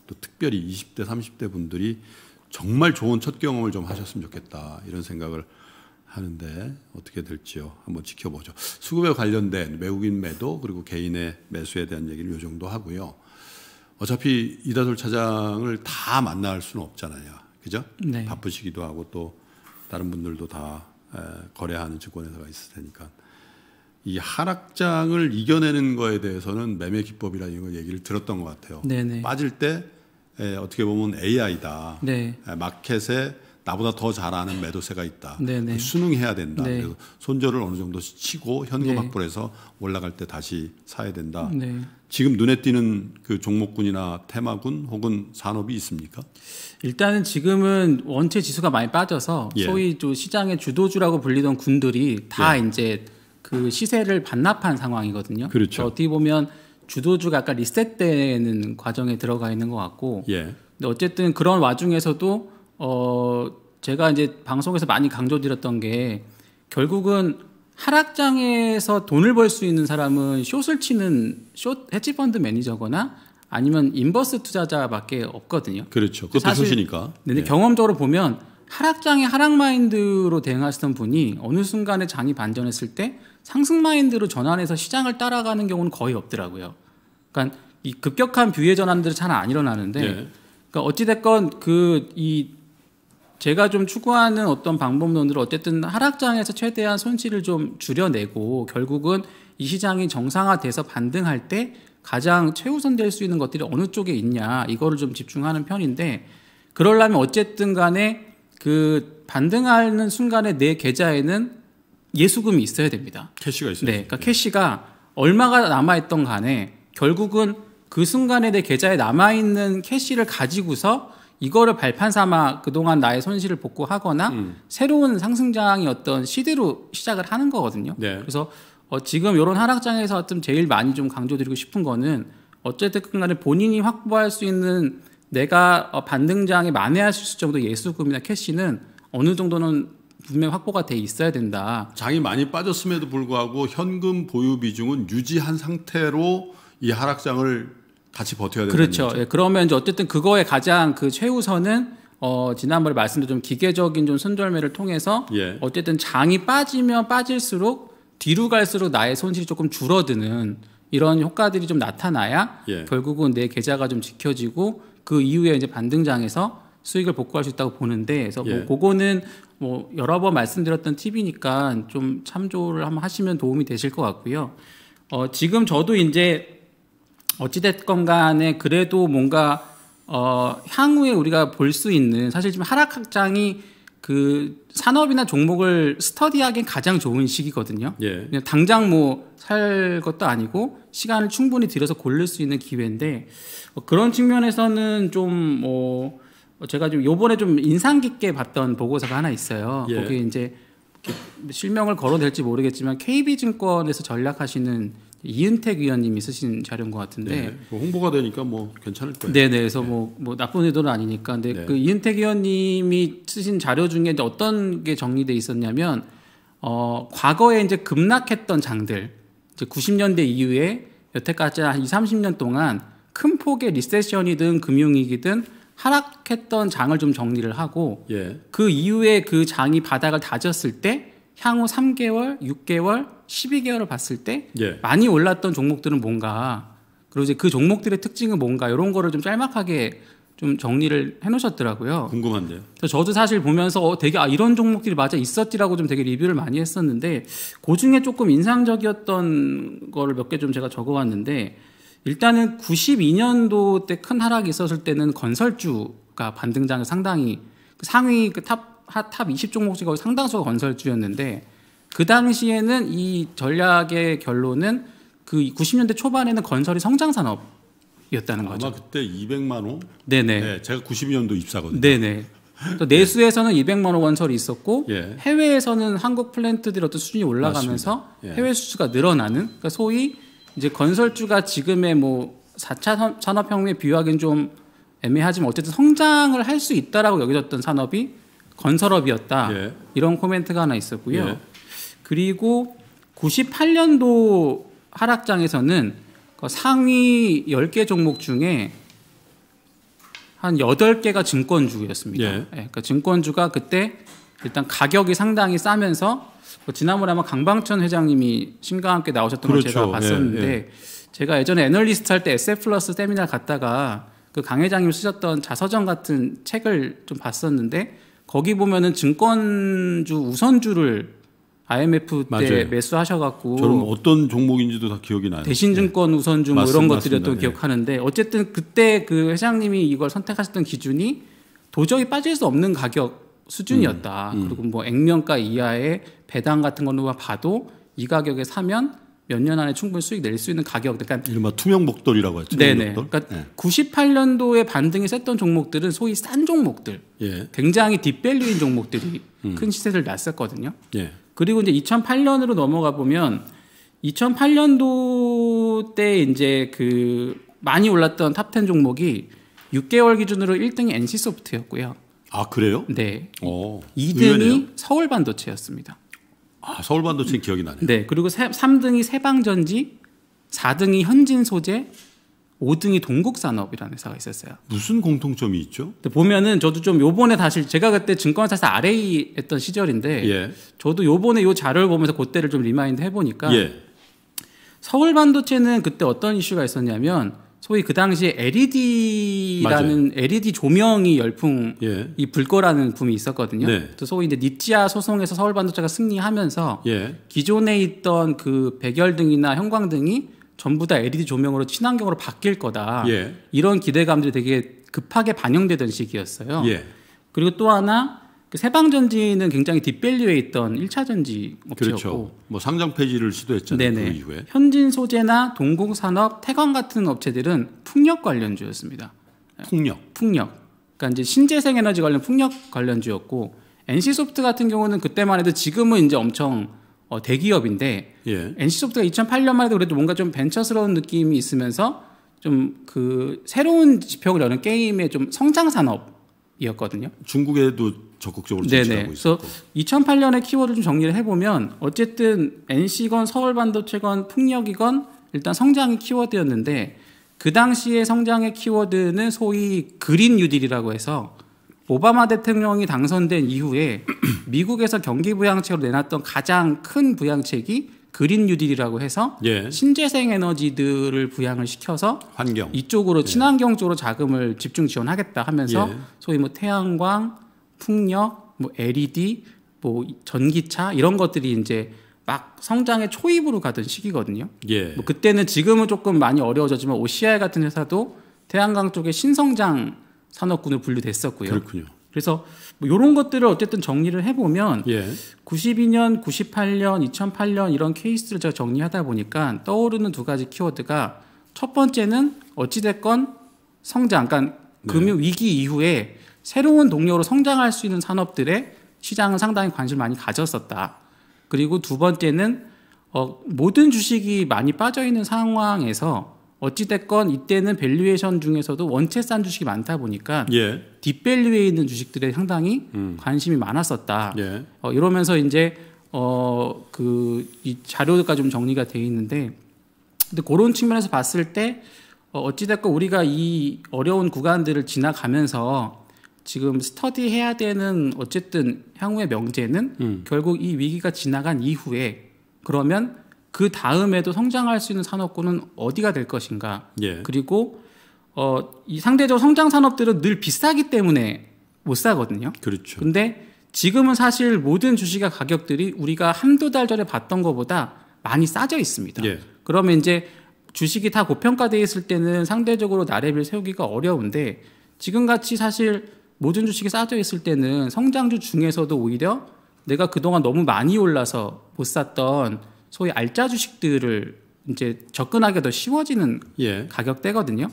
또 특별히 20대 30대 분들이 정말 좋은 첫 경험을 좀 하셨으면 좋겠다 이런 생각을 하는데 어떻게 될지요 한번 지켜보죠. 수급에 관련된 외국인 매도 그리고 개인의 매수에 대한 얘기를 요 정도 하고요. 어차피 이다솔 차장을 다 만날 수는 없잖아요. 그죠? 네. 바쁘시기도 하고 또 다른 분들도 다 거래하는 증권회사가 있을 테니까 이 하락장을 이겨내는 거에 대해서는 매매 기법이라는 걸 얘기를 들었던 것 같아요. 네네. 빠질 때 에, 어떻게 보면 AI다. 네. 마켓에 나보다 더 잘하는 매도세가 있다. 네네. 순응해야 된다. 네. 그래서 손절을 어느 정도 치고 현금 네. 확보를 해서 올라갈 때 다시 사야 된다. 네. 지금 눈에 띄는 그 종목군이나 테마군 혹은 산업이 있습니까? 일단은 지금은 원체 지수가 많이 빠져서 예. 소위 좀 시장의 주도주라고 불리던 군들이 다 예. 이제 그 시세를 반납한 상황이거든요. 그렇죠. 어떻게 보면 주도주가 약간 리셋되는 과정에 들어가 있는 것 같고. 예. 근데 어쨌든 그런 와중에서도 어 제가 이제 방송에서 많이 강조드렸던 게 결국은 하락장에서 돈을 벌 수 있는 사람은 숏을 치는 숏 헤지펀드 매니저거나 아니면 인버스 투자자밖에 없거든요. 그렇죠. 그것도 사 소시니까. 네. 네. 경험적으로 보면 하락장에 하락 마인드로 대응하시던 분이 어느 순간에 장이 반전했을 때 상승 마인드로 전환해서 시장을 따라가는 경우는 거의 없더라고요. 그러니까 이 급격한 뷰의 전환들이 잘 안 일어나는데 네. 그러니까 어찌 됐건 그 이 제가 좀 추구하는 어떤 방법론으로 어쨌든 하락장에서 최대한 손실을 좀 줄여내고 결국은 이 시장이 정상화돼서 반등할 때 가장 최우선 될수 있는 것들이 어느 쪽에 있냐 이거를 좀 집중하는 편인데 그러려면 어쨌든 간에 그 반등하는 순간에 내 계좌에는 예수금이 있어야 됩니다. 캐시가 있어요. 네, 그러니까 네. 캐시가 얼마가 남아 있던 간에 결국은 그 순간에 내 계좌에 남아 있는 캐시를 가지고서 이거를 발판 삼아 그동안 나의 손실을 복구하거나 음. 새로운 상승장이 어떤 시대로 시작을 하는 거거든요. 네. 그래서 어, 지금 이런 하락장에서 좀 제일 많이 좀 강조드리고 싶은 거는 어쨌든 간에 본인이 확보할 수 있는 내가 어, 반등장에 만회할 수 있을 정도 예수금이나 캐시는 어느 정도는 분명 확보가 돼 있어야 된다. 장이 많이 빠졌음에도 불구하고 현금 보유 비중은 유지한 상태로 이 하락장을 같이 버텨야 되는 그렇 거죠. 예, 그러면 이제 어쨌든 그거에 가장 그 최우선은 어, 지난번에 말씀드린 좀 기계적인 좀 손절매를 통해서 예. 어쨌든 장이 빠지면 빠질수록 뒤로 갈수록 나의 손실이 조금 줄어드는 이런 효과들이 좀 나타나야 예. 결국은 내 계좌가 좀 지켜지고 그 이후에 이제 반등장에서 수익을 복구할 수 있다고 보는데 그래서 뭐 예. 뭐 그거는 뭐 여러 번 말씀드렸던 팁이니까 좀 참조를 한번 하시면 도움이 되실 것 같고요. 어 지금 저도 이제 어찌 됐건 간에 그래도 뭔가 어 향후에 우리가 볼 수 있는 사실 지금 하락 확장이 그 산업이나 종목을 스터디하기엔 가장 좋은 시기거든요. 예. 그냥 당장 뭐 살 것도 아니고 시간을 충분히 들여서 고를 수 있는 기회인데 뭐 그런 측면에서는 좀뭐 어, 제가 좀 요번에 좀 인상 깊게 봤던 보고서가 하나 있어요. 예. 거기 이제 실명을 걸어낼지 모르겠지만 KB증권에서 전략하시는 이은택 위원님이 쓰신 자료인 것 같은데 뭐 홍보가 되니까 뭐 괜찮을 거예요. 네네. 네, 그래서 뭐뭐 네. 뭐 나쁜 의도는 아니니까 근데 네. 그 이은택 위원님이 쓰신 자료 중에 이제 어떤 게 정리돼 있었냐면 어 과거에 이제 급락했던 장들 이제 90년대 이후에 여태까지 한 2, 30년 동안 큰 폭의 리세션이든 금융위기든 하락했던 장을 좀 정리를 하고 예. 그 이후에 그 장이 바닥을 다졌을 때 향후 3개월, 6개월, 12개월을 봤을 때 예. 많이 올랐던 종목들은 뭔가 그리고 이제 그 종목들의 특징은 뭔가 이런 거를 좀 짤막하게 좀 정리를 해놓으셨더라고요. 궁금한데요. 저도 사실 보면서 어, 되게 아, 이런 종목들이 맞아 있었지라고 좀 되게 리뷰를 많이 했었는데 그 중에 조금 인상적이었던 거를 몇 개 좀 제가 적어왔는데 일단은 92년도 때 큰 하락이 있었을 때는 건설주가 반등장을 상당히 그 상위 그 탑, 하, 탑2 0종목 중에 상당수가 건설주였는데 그 당시에는 이 전략의 결론은 그 90년대 초반에는 건설이 성장 산업이었다는 거죠. 아마 그때 200만 원? 네네. 네, 제가 92년도 입사거든요. 네네. 네. 내수에서는 네. 200만 원 건설이 있었고 예. 해외에서는 한국 플랜트들 어떤 수준이 올라가면서 예. 해외 수주가 늘어나는 그러니까 소위 이제 건설주가 지금의 뭐 4차 산업혁명에 비유하기엔 좀 애매하지만 어쨌든 성장을 할 수 있다라고 여겨졌던 산업이 건설업이었다 예. 이런 코멘트가 하나 있었고요. 예. 그리고 98년도 하락장에서는 그 상위 10개 종목 중에 한 8개가 증권주였습니다. 예. 예. 그러니까 증권주가 그때 일단 가격이 상당히 싸면서 뭐 지난번에 아마 강방천 회장님이 신과 함께 나오셨던 그렇죠. 걸 제가 그렇죠. 예, 봤었는데 예, 예. 제가 예전에 애널리스트 할 때 SF 플러스 세미나 갔다가 그 강 회장님 쓰셨던 자서전 같은 책을 좀 봤었는데 거기 보면은 증권주 우선주를 IMF 때 맞아요. 매수하셔갖고 저는 뭐 어떤 종목인지도 다 기억이 나요. 대신증권 네. 예. 우선주 뭐 이런 것들이었던 네. 기억하는데 어쨌든 그때 그 회장님이 이걸 선택하셨던 기준이 도저히 빠질 수 없는 가격 수준이었다. 음, 음. 그리고 뭐 액면가 이하의 배당 같은 걸로만 봐도 이 가격에 사면 몇 년 안에 충분히 수익 낼 수 있는 가격. 그러니까 이른바 투명 복돌이라고 했죠 네네. 그러니까 네. 예. 98년도에 반등이 셌던 종목들은 소위 싼 종목들, 예. 굉장히 딥밸류인 종목들이 음. 큰 시세를 났었거든요. 예. 그리고 이제 2008년으로 넘어가 보면 2008년도 때 이제 그 많이 올랐던 탑10 종목이 6개월 기준으로 1등이 NC소프트였고요. 아 그래요? 네. 오, 2등이 서울 반도체였습니다. 아 서울 반도체 기억이 나네요. 네. 그리고 3, 등이 세방전지, 4등이 현진소재, 5등이 동국산업이라는 회사가 있었어요. 무슨 공통점이 있죠? 보면은 저도 좀 요번에 사실 제가 그때 증권사에서 RA 했던 시절인데 예. 저도 요번에 요 자료를 보면서 그때를 좀 리마인드 해보니까 예. 서울 반도체는 그때 어떤 이슈가 있었냐면 소위 그 당시에 LED라는 맞아요. LED 조명이 열풍 예. 이 불거라는 붐이 있었거든요. 네. 또 소위 이제 니치아 소송에서 서울 반도체가 승리하면서 예. 기존에 있던 그 백열등이나 형광등이 전부 다 LED 조명으로 친환경으로 바뀔 거다. 예. 이런 기대감들이 되게 급하게 반영되던 시기였어요. 예. 그리고 또 하나 그 세방전지는 굉장히 뒷밸류에 있던 1차 전지 업체였고 그렇죠. 뭐 상장 폐지를 시도했잖아요. 네네. 그 이후에. 현진 소재나 동공산업, 태광 같은 업체들은 풍력 관련주였습니다. 풍력. 풍력. 그러니까 이제 신재생 에너지 관련 풍력 관련주였고 NC소프트 같은 경우는 그때만 해도 지금은 이제 엄청 어, 대기업인데 예. NC소프트가 2008년만 해도 그래도 뭔가 좀 벤처스러운 느낌이 있으면서 좀 그 새로운 지표를 여는 게임의 좀 성장 산업이었거든요. 중국에도 적극적으로 진출하고 있었고. 그래서 2008년에 키워드를 좀 정리를 해보면 어쨌든 NC건 서울반도체건 풍력이건 일단 성장이 키워드였는데 그 당시의 성장의 키워드는 소위 그린 뉴딜이라고 해서 오바마 대통령이 당선된 이후에 <clears throat> 미국에서 경기 부양책으로 내놨던 가장 큰 부양책이 그린 뉴딜이라고 해서 예. 신재생 에너지들을 부양을 시켜서 환경 이쪽으로 예. 친환경 쪽으로 자금을 집중 지원하겠다 하면서 예. 소위 뭐 태양광, 풍력, 뭐 LED, 뭐 전기차 이런 것들이 이제 막 성장의 초입으로 가던 시기거든요. 예. 뭐 그때는 지금은 조금 많이 어려워졌지만 OCI 같은 회사도 태양광 쪽에 신성장 산업군으로 분류됐었고요. 그렇군요. 그래서 뭐 이런 것들을 어쨌든 정리를 해보면 예. 92년, 98년, 2008년 이런 케이스를 제가 정리하다 보니까 떠오르는 두 가지 키워드가 첫 번째는 어찌됐건 성장, 그러니까 네. 금융 위기 이후에 새로운 동력으로 성장할 수 있는 산업들의 시장은 상당히 관심을 많이 가졌었다. 그리고 두 번째는 어, 모든 주식이 많이 빠져 있는 상황에서 어찌됐건 이때는 밸류에이션 중에서도 원체 싼 주식이 많다 보니까 예. 뒷밸류에 있는 주식들에 상당히 음. 관심이 많았었다. 예. 어, 이러면서 이제 어, 그이 자료가 좀 정리가 돼 있는데 근데 그런 측면에서 봤을 때 어, 어찌됐건 우리가 이 어려운 구간들을 지나가면서 지금 스터디해야 되는 어쨌든 향후의 명제는 음. 결국 이 위기가 지나간 이후에 그러면 그 다음에도 성장할 수 있는 산업군은 어디가 될 것인가. 예. 그리고 어, 이상대적 성장 산업들은 늘 비싸기 때문에 못 사거든요. 그렇죠. 근데 지금은 사실 모든 주식의 가격들이 우리가 한두 달 전에 봤던 것보다 많이 싸져 있습니다. 예. 그러면 이제 주식이 다 고평가돼 있을 때는 상대적으로 나래비를 세우기가 어려운데 지금같이 사실 모든 주식이 싸져 있을 때는 성장주 중에서도 오히려 내가 그동안 너무 많이 올라서 못 샀던 소위 알짜 주식들을 이제 접근하기 가더 쉬워지는 예. 가격대거든요.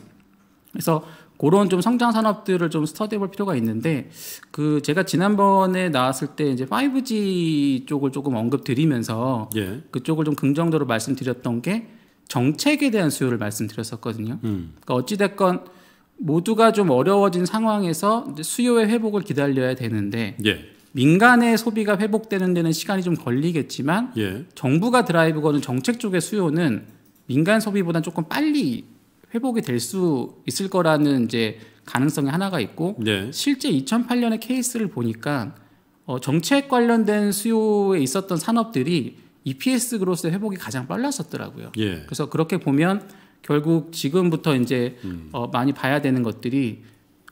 그래서 그런 좀 성장 산업들을 좀 스터디해 볼 필요가 있는데 그 제가 지난번에 나왔을 때 이제 5G 쪽을 조금 언급드리면서 예. 그쪽을 좀 긍정적으로 말씀드렸던 게 정책에 대한 수요를 말씀드렸었거든요. 음. 그러니까 어찌 됐건 모두가 좀 어려워진 상황에서 수요의 회복을 기다려야 되는데 예. 민간의 소비가 회복되는 데는 시간이 좀 걸리겠지만 예. 정부가 드라이브 거는 정책 쪽의 수요는 민간 소비보다 조금 빨리 회복이 될 수 있을 거라는 이제 가능성이 하나가 있고 네. 실제 2008년의 케이스를 보니까 어, 정책 관련된 수요에 있었던 산업들이 EPS 그로스의 회복이 가장 빨랐었더라고요. 예. 그래서 그렇게 보면 결국 지금부터 이제 음. 어, 많이 봐야 되는 것들이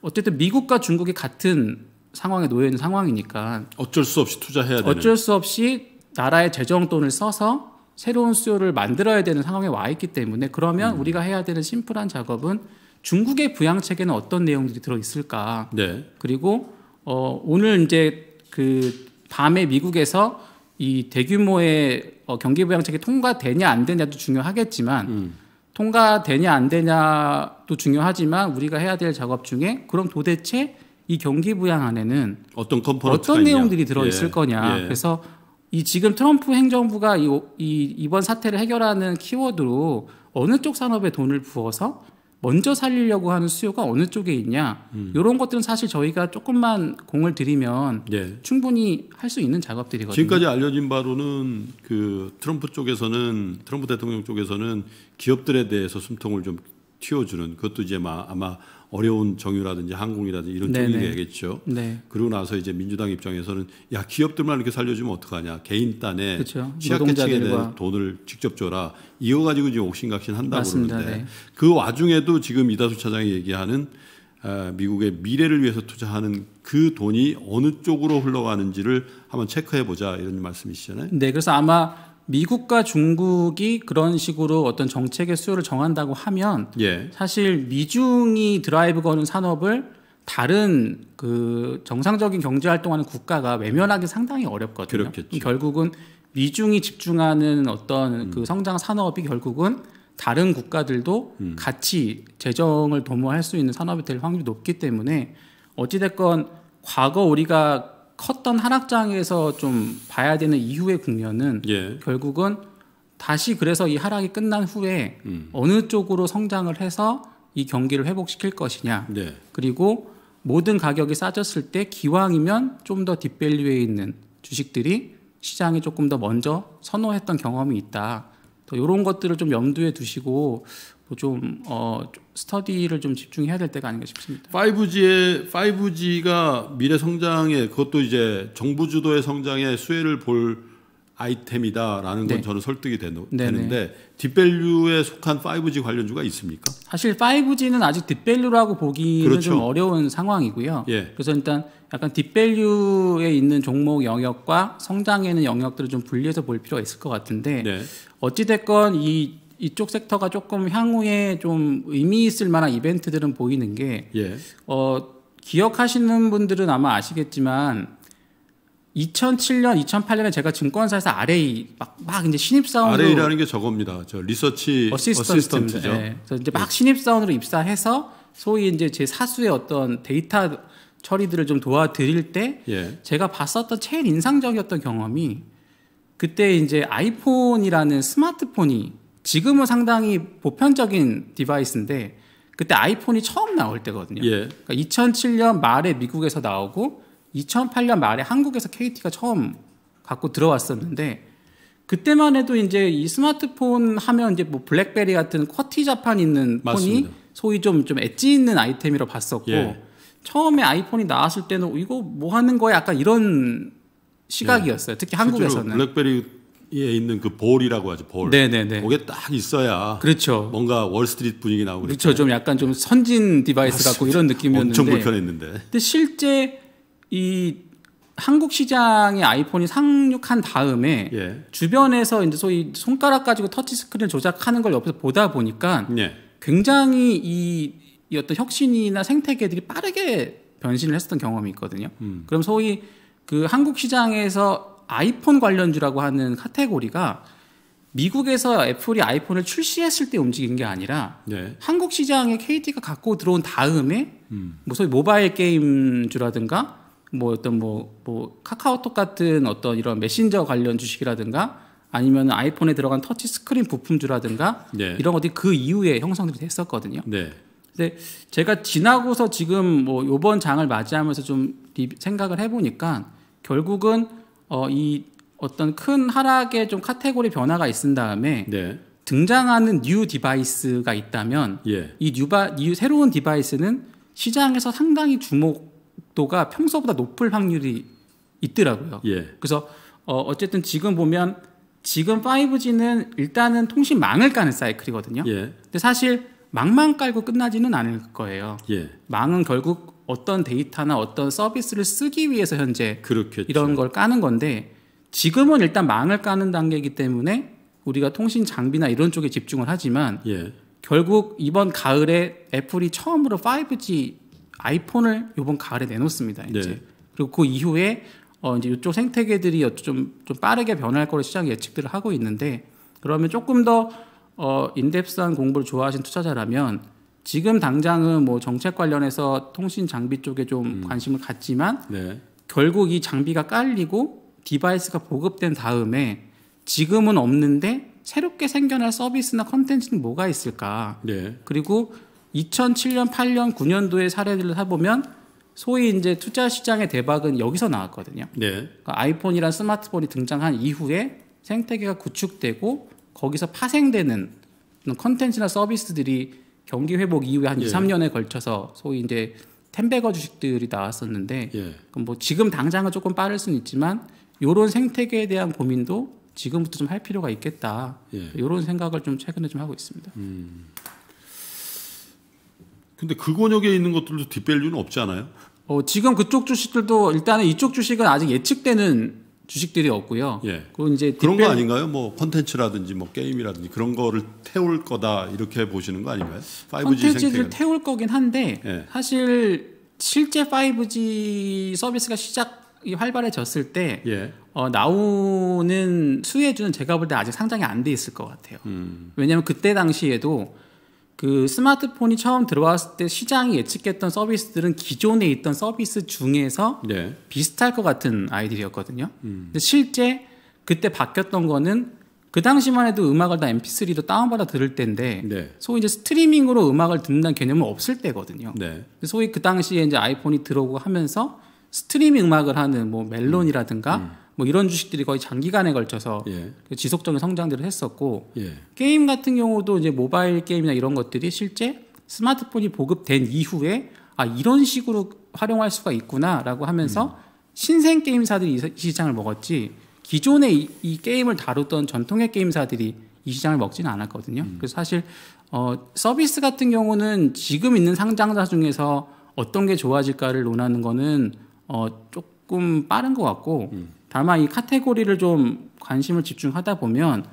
어쨌든 미국과 중국이 같은 상황에 놓여 있는 상황이니까 어쩔 수 없이 투자해야 되는 어쩔 수 없이 나라의 재정 돈을 써서 새로운 수요를 만들어야 되는 상황에 와 있기 때문에 그러면 음. 우리가 해야 되는 심플한 작업은 중국의 부양책에는 어떤 내용들이 들어 있을까? 네. 그리고 어 오늘 이제 그 밤에 미국에서 이 대규모의 어, 경기 부양책이 통과되냐 안 되냐도 중요하겠지만 음. 통과되냐 안 되냐도 중요하지만 우리가 해야 될 작업 중에 그럼 도대체 이 경기 부양 안에는 어떤 어떤 내용들이 들어 예. 있을 예. 거냐. 예. 그래서 이 지금 트럼프 행정부가 이, 이 이번 사태를 해결하는 키워드로 어느 쪽 산업에 돈을 부어서 먼저 살리려고 하는 수요가 어느 쪽에 있냐 음. 이런 것들은 사실 저희가 조금만 공을 들이면 예. 충분히 할 수 있는 작업들이거든요. 지금까지 알려진 바로는 그 트럼프 쪽에서는 트럼프 대통령 쪽에서는 기업들에 대해서 숨통을 좀 튀어주는 그것도 이제 아마 어려운 정유라든지 항공이라든지 이런 쪽이 되겠죠. 네. 그러고 나서 이제 민주당 입장에서는 야 기업들만 이렇게 살려주면 어떡하냐 개인 딴에 그렇죠. 취약계층에 대한 돈을 직접 줘라 이거 가지고 지금 옥신각신 한다고 맞습니다. 그러는데 네. 그 와중에도 지금 이다수 차장이 얘기하는 아, 미국의 미래를 위해서 투자하는 그 돈이 어느 쪽으로 흘러가는지를 한번 체크해 보자 이런 말씀이시잖아요. 네, 그래서 아마 미국과 중국이 그런 식으로 어떤 정책의 수요를 정한다고 하면 예. 사실 미중이 드라이브 거는 산업을 다른 그 정상적인 경제 활동하는 국가가 외면하기 상당히 어렵거든요. 그렇겠죠. 결국은 미중이 집중하는 어떤 음. 그 성장 산업이 결국은 다른 국가들도 음. 같이 재정을 도모할 수 있는 산업이 될 확률이 높기 때문에 어찌됐건 과거 우리가 컸던 하락장에서 좀 봐야 되는 이후의 국면은 예. 결국은 다시 그래서 이 하락이 끝난 후에 음. 어느 쪽으로 성장을 해서 이 경기를 회복시킬 것이냐. 네. 그리고 모든 가격이 싸졌을 때 기왕이면 좀 더 딥밸류에 있는 주식들이 시장에 조금 더 먼저 선호했던 경험이 있다. 또 이런 것들을 좀 염두에 두시고 뭐 좀 어, 스터디를 좀 집중해야 될 때가 아닌가 싶습니다. 5G의 5G가 미래 성장에 그것도 이제 정부 주도의 성장에 수혜를 볼 아이템이다라는 건 네. 저는 설득이 되 네, 네. 되는데 딥밸류에 속한 5G 관련주가 있습니까? 사실 5G는 아직 딥밸류라고 보기는 그렇죠. 좀 어려운 상황이고요. 예. 그래서 일단 약간 딥밸류에 있는 종목 영역과 성장에 있는 영역들을 좀 분리해서 볼 필요가 있을 것 같은데 네. 어찌 됐건 이 이쪽 섹터가 조금 향후에 좀 의미 있을 만한 이벤트들은 보이는 게 예. 어, 기억하시는 분들은 아마 아시겠지만 2007년, 2008년에 제가 증권사에서 RA 막, 막 이제 신입사원으로 RA라는 게 저겁니다. 저 리서치 어시스턴트, 죠 예. 그래서 이제 막 신입사원으로 입사해서 소위 이제 제 사수의 어떤 데이터 처리들을 좀 도와드릴 때 예. 제가 봤었던 제일 인상적이었던 경험이 그때 이제 아이폰이라는 스마트폰이 지금은 상당히 보편적인 디바이스인데 그때 아이폰이 처음 나올 때거든요. 예. 그러니까 2007년 말에 미국에서 나오고 2008년 말에 한국에서 KT가 처음 갖고 들어왔었는데 그때만 해도 이제 이 스마트폰 하면 이제 뭐 블랙베리 같은 쿼티 자판 있는 맞습니다. 폰이 소위 좀좀 엣지 있는 아이템이라 봤었고 예. 처음에 아이폰이 나왔을 때는 이거 뭐 하는 거야 약간 이런 시각이었어요. 예. 특히 한국에서는 블랙베리 에 있는 그 볼이라고 하죠 볼. 네네네. 그게 네, 네. 딱 있어야. 그렇죠. 뭔가 월스트리트 분위기 나오고. 그렇죠. 그러니까. 좀 약간 좀 선진 디바이스 같고 이런 느낌이었는데. 엄청 불편했는데. 근데 실제 이 한국 시장에 아이폰이 상륙한 다음에 예. 주변에서 이제 소위 손가락 가지고 터치 스크린 조작하는 걸 옆에서 보다 보니까 예. 굉장히 이, 이 어떤 혁신이나 생태계들이 빠르게 변신을 했었던 경험이 있거든요. 음. 그럼 소위 그 한국 시장에서 아이폰 관련주라고 하는 카테고리가 미국에서 애플이 아이폰을 출시했을 때 움직인 게 아니라 네. 한국 시장에 KT가 갖고 들어온 다음에 음. 뭐 소위 모바일 게임주라든가 뭐 어떤 뭐, 뭐 카카오톡 같은 어떤 이런 메신저 관련 주식이라든가 아니면 아이폰에 들어간 터치 스크린 부품주라든가 네. 이런 것들이 그 이후에 형성들이 됐었거든요. 네. 근데 제가 지나고서 지금 뭐 요번 장을 맞이하면서 좀 생각을 해보니까 결국은 어, 이 어떤 큰 하락의 좀 카테고리 변화가 있은 다음에 네. 등장하는 뉴 디바이스가 있다면 예. 이 뉴바 뉴 새로운 디바이스는 시장에서 상당히 주목도가 평소보다 높을 확률이 있더라고요. 예. 그래서 어, 어쨌든 지금 보면 지금 5G는 일단은 통신망을 까는 사이클이거든요. 예. 근데 사실 망만 깔고 끝나지는 않을 거예요. 예. 망은 결국 어떤 데이터나 어떤 서비스를 쓰기 위해서 현재 그렇겠죠. 이런 걸 까는 건데 지금은 일단 망을 까는 단계이기 때문에 우리가 통신 장비나 이런 쪽에 집중을 하지만 예. 결국 이번 가을에 애플이 처음으로 5G 아이폰을 이번 가을에 내놓습니다. 이제 네. 그리고 그 이후에 어 이제 이쪽 생태계들이 좀좀 빠르게 변할 거로 시장 예측들을 하고 있는데 그러면 조금 더어 인덱스한 공부를 좋아하신 투자자라면 지금 당장은 뭐 정책 관련해서 통신 장비 쪽에 좀 음. 관심을 갖지만 네. 결국 이 장비가 깔리고 디바이스가 보급된 다음에 지금은 없는데 새롭게 생겨날 서비스나 컨텐츠는 뭐가 있을까? 네. 그리고 2007년, 8년, 9년도의 사례들을 해보면 소위 이제 투자 시장의 대박은 여기서 나왔거든요. 네. 그러니까 아이폰이란 스마트폰이 등장한 이후에 생태계가 구축되고 거기서 파생되는 컨텐츠나 서비스들이 경기 회복 이후에 한 예. 2, 3년에 걸쳐서 소위 이제 텐베거 주식들이 나왔었는데 예. 뭐 지금 당장은 조금 빠를 수는 있지만 요런 생태계에 대한 고민도 지금부터 좀 할 필요가 있겠다. 예. 요런 생각을 좀 최근에 좀 하고 있습니다. 음. 근데 그 권역에 있는 것들도 뒷밸류는 없지 않아요? 어, 지금 그쪽 주식들도 일단은 이쪽 주식은 아직 예측되는 주식들이 없고요. 예. 그리고 이제 그런 거 아닌가요? 뭐 콘텐츠라든지 뭐 게임이라든지 그런 거를 태울 거다 이렇게 보시는 거 아닌가요? 5G 콘텐츠를 태 태울 거긴 한데 예. 사실 실제 5G 서비스가 시작이 활발해졌을 때 예. 어, 나오는 수혜주는 제가 볼 때 아직 상장이 안 돼 있을 것 같아요. 음. 왜냐하면 그때 당시에도 그 스마트폰이 처음 들어왔을 때 시장이 예측했던 서비스들은 기존에 있던 서비스 중에서 네. 비슷할 것 같은 아이들이었거든요. 음. 근데 실제 그때 바뀌었던 거는 그 당시만 해도 음악을 다 MP3로 다운받아 들을 때인데 네. 소위 이제 스트리밍으로 음악을 듣는다는 개념은 없을 때거든요. 네. 소위 그 당시에 이제 아이폰이 들어오고 하면서 스트리밍 음악을 하는 뭐 멜론이라든가 음. 음. 뭐 이런 주식들이 거의 장기간에 걸쳐서 예. 그 지속적인 성장들을 했었고 예. 게임 같은 경우도 이제 모바일 게임이나 이런 것들이 실제 스마트폰이 보급된 이후에 아 이런 식으로 활용할 수가 있구나라고 하면서 음. 신생 게임사들이 이 시장을 먹었지 기존에 이, 이, 게임을 다루던 전통의 게임사들이 이 시장을 먹지는 않았거든요. 음. 그래서 사실 어, 서비스 같은 경우는 지금 있는 상장사 중에서 어떤 게 좋아질까를 논하는 거는 어, 조금 빠른 것 같고 음. 다만 이 카테고리를 좀 관심을 집중하다 보면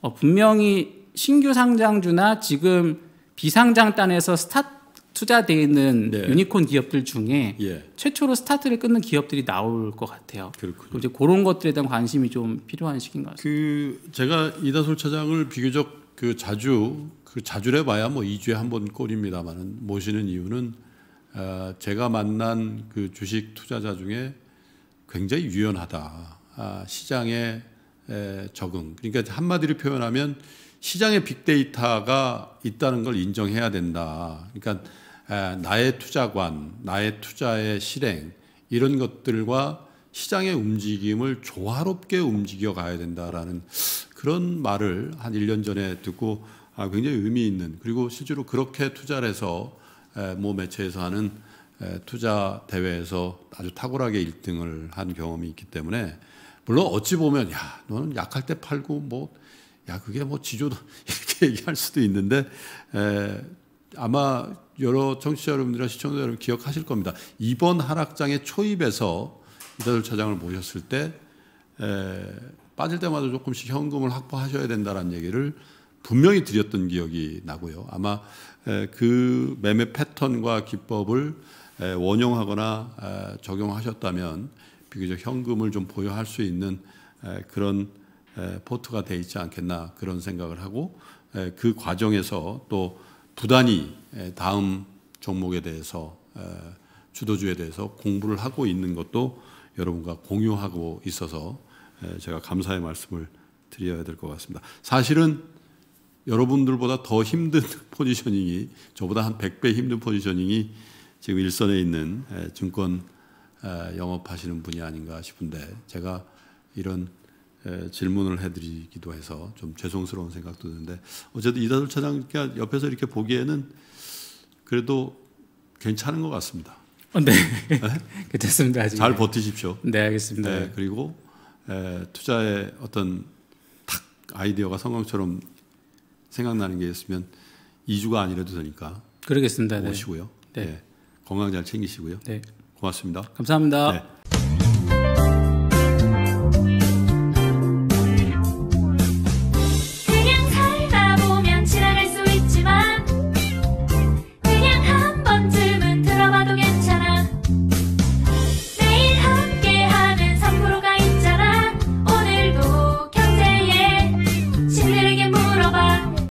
어, 분명히 신규 상장주나 지금 비상장단에서 스타트 투자되어 있는 네. 유니콘 기업들 중에 예. 최초로 스타트를 끊는 기업들이 나올 것 같아요. 그렇군요. 이제 그런 것들에 대한 관심이 좀 필요한 시기인 것 같습니다. 그 제가 이다솔 차장을 비교적 그 자주 그 자주래 봐야 뭐 2주에 한 번꼴입니다만 모시는 이유는 어, 제가 만난 그 주식 투자자 중에 굉장히 유연하다. 아, 시장에 에, 적응. 그러니까 한마디로 표현하면 시장에 빅데이터가 있다는 걸 인정해야 된다. 그러니까 에, 나의 투자관, 나의 투자의 실행 이런 것들과 시장의 움직임을 조화롭게 움직여 가야 된다라는 그런 말을 한 1년 전에 듣고 아, 굉장히 의미 있는 그리고 실제로 그렇게 투자를 해서 에, 모 매체에서 하는 투자 대회에서 아주 탁월하게 1등을 한 경험이 있기 때문에 물론 어찌 보면 야 너는 약할 때 팔고 뭐야 그게 뭐 지조다 <laughs> 이렇게 얘기할 수도 있는데 에, 아마 여러 청취자 여러분들이나 시청자 여러분 기억하실 겁니다. 이번 하락장의 초입에서 이다솔 차장을 모셨을 때 에, 빠질 때마다 조금씩 현금을 확보하셔야 된다라는 얘기를 분명히 드렸던 기억이 나고요. 아마 에, 그 매매 패턴과 기법을 원용하거나 적용하셨다면 비교적 현금을 좀 보유할 수 있는 그런 포트가 돼 있지 않겠나 그런 생각을 하고 그 과정에서 또 부단히 다음 종목에 대해서 주도주에 대해서 공부를 하고 있는 것도 여러분과 공유하고 있어서 제가 감사의 말씀을 드려야 될 것 같습니다. 사실은 여러분들보다 더 힘든 <laughs> 포지셔닝이 저보다 한 100배 힘든 포지셔닝이 지금 일선에 있는 증권 영업하시는 분이 아닌가 싶은데 제가 이런 질문을 해드리기도 해서 좀 죄송스러운 생각도 드는데 어쨌든 이다솔 차장님께 옆에서 이렇게 보기에는 그래도 괜찮은 것 같습니다. 어, 네, 네? <laughs> 괜찮습니다. 아직. 잘 버티십시오. 네, 알겠습니다. 네, 그리고 투자의 어떤 탁 아이디어가 성공처럼 생각나는 게 있으면 2주가 아니라도 되니까 그러겠습니다. 네. 오시고요. 네. 네. 건강 잘 챙기시고요. 네. 고맙습니다. 감사합니다. 네.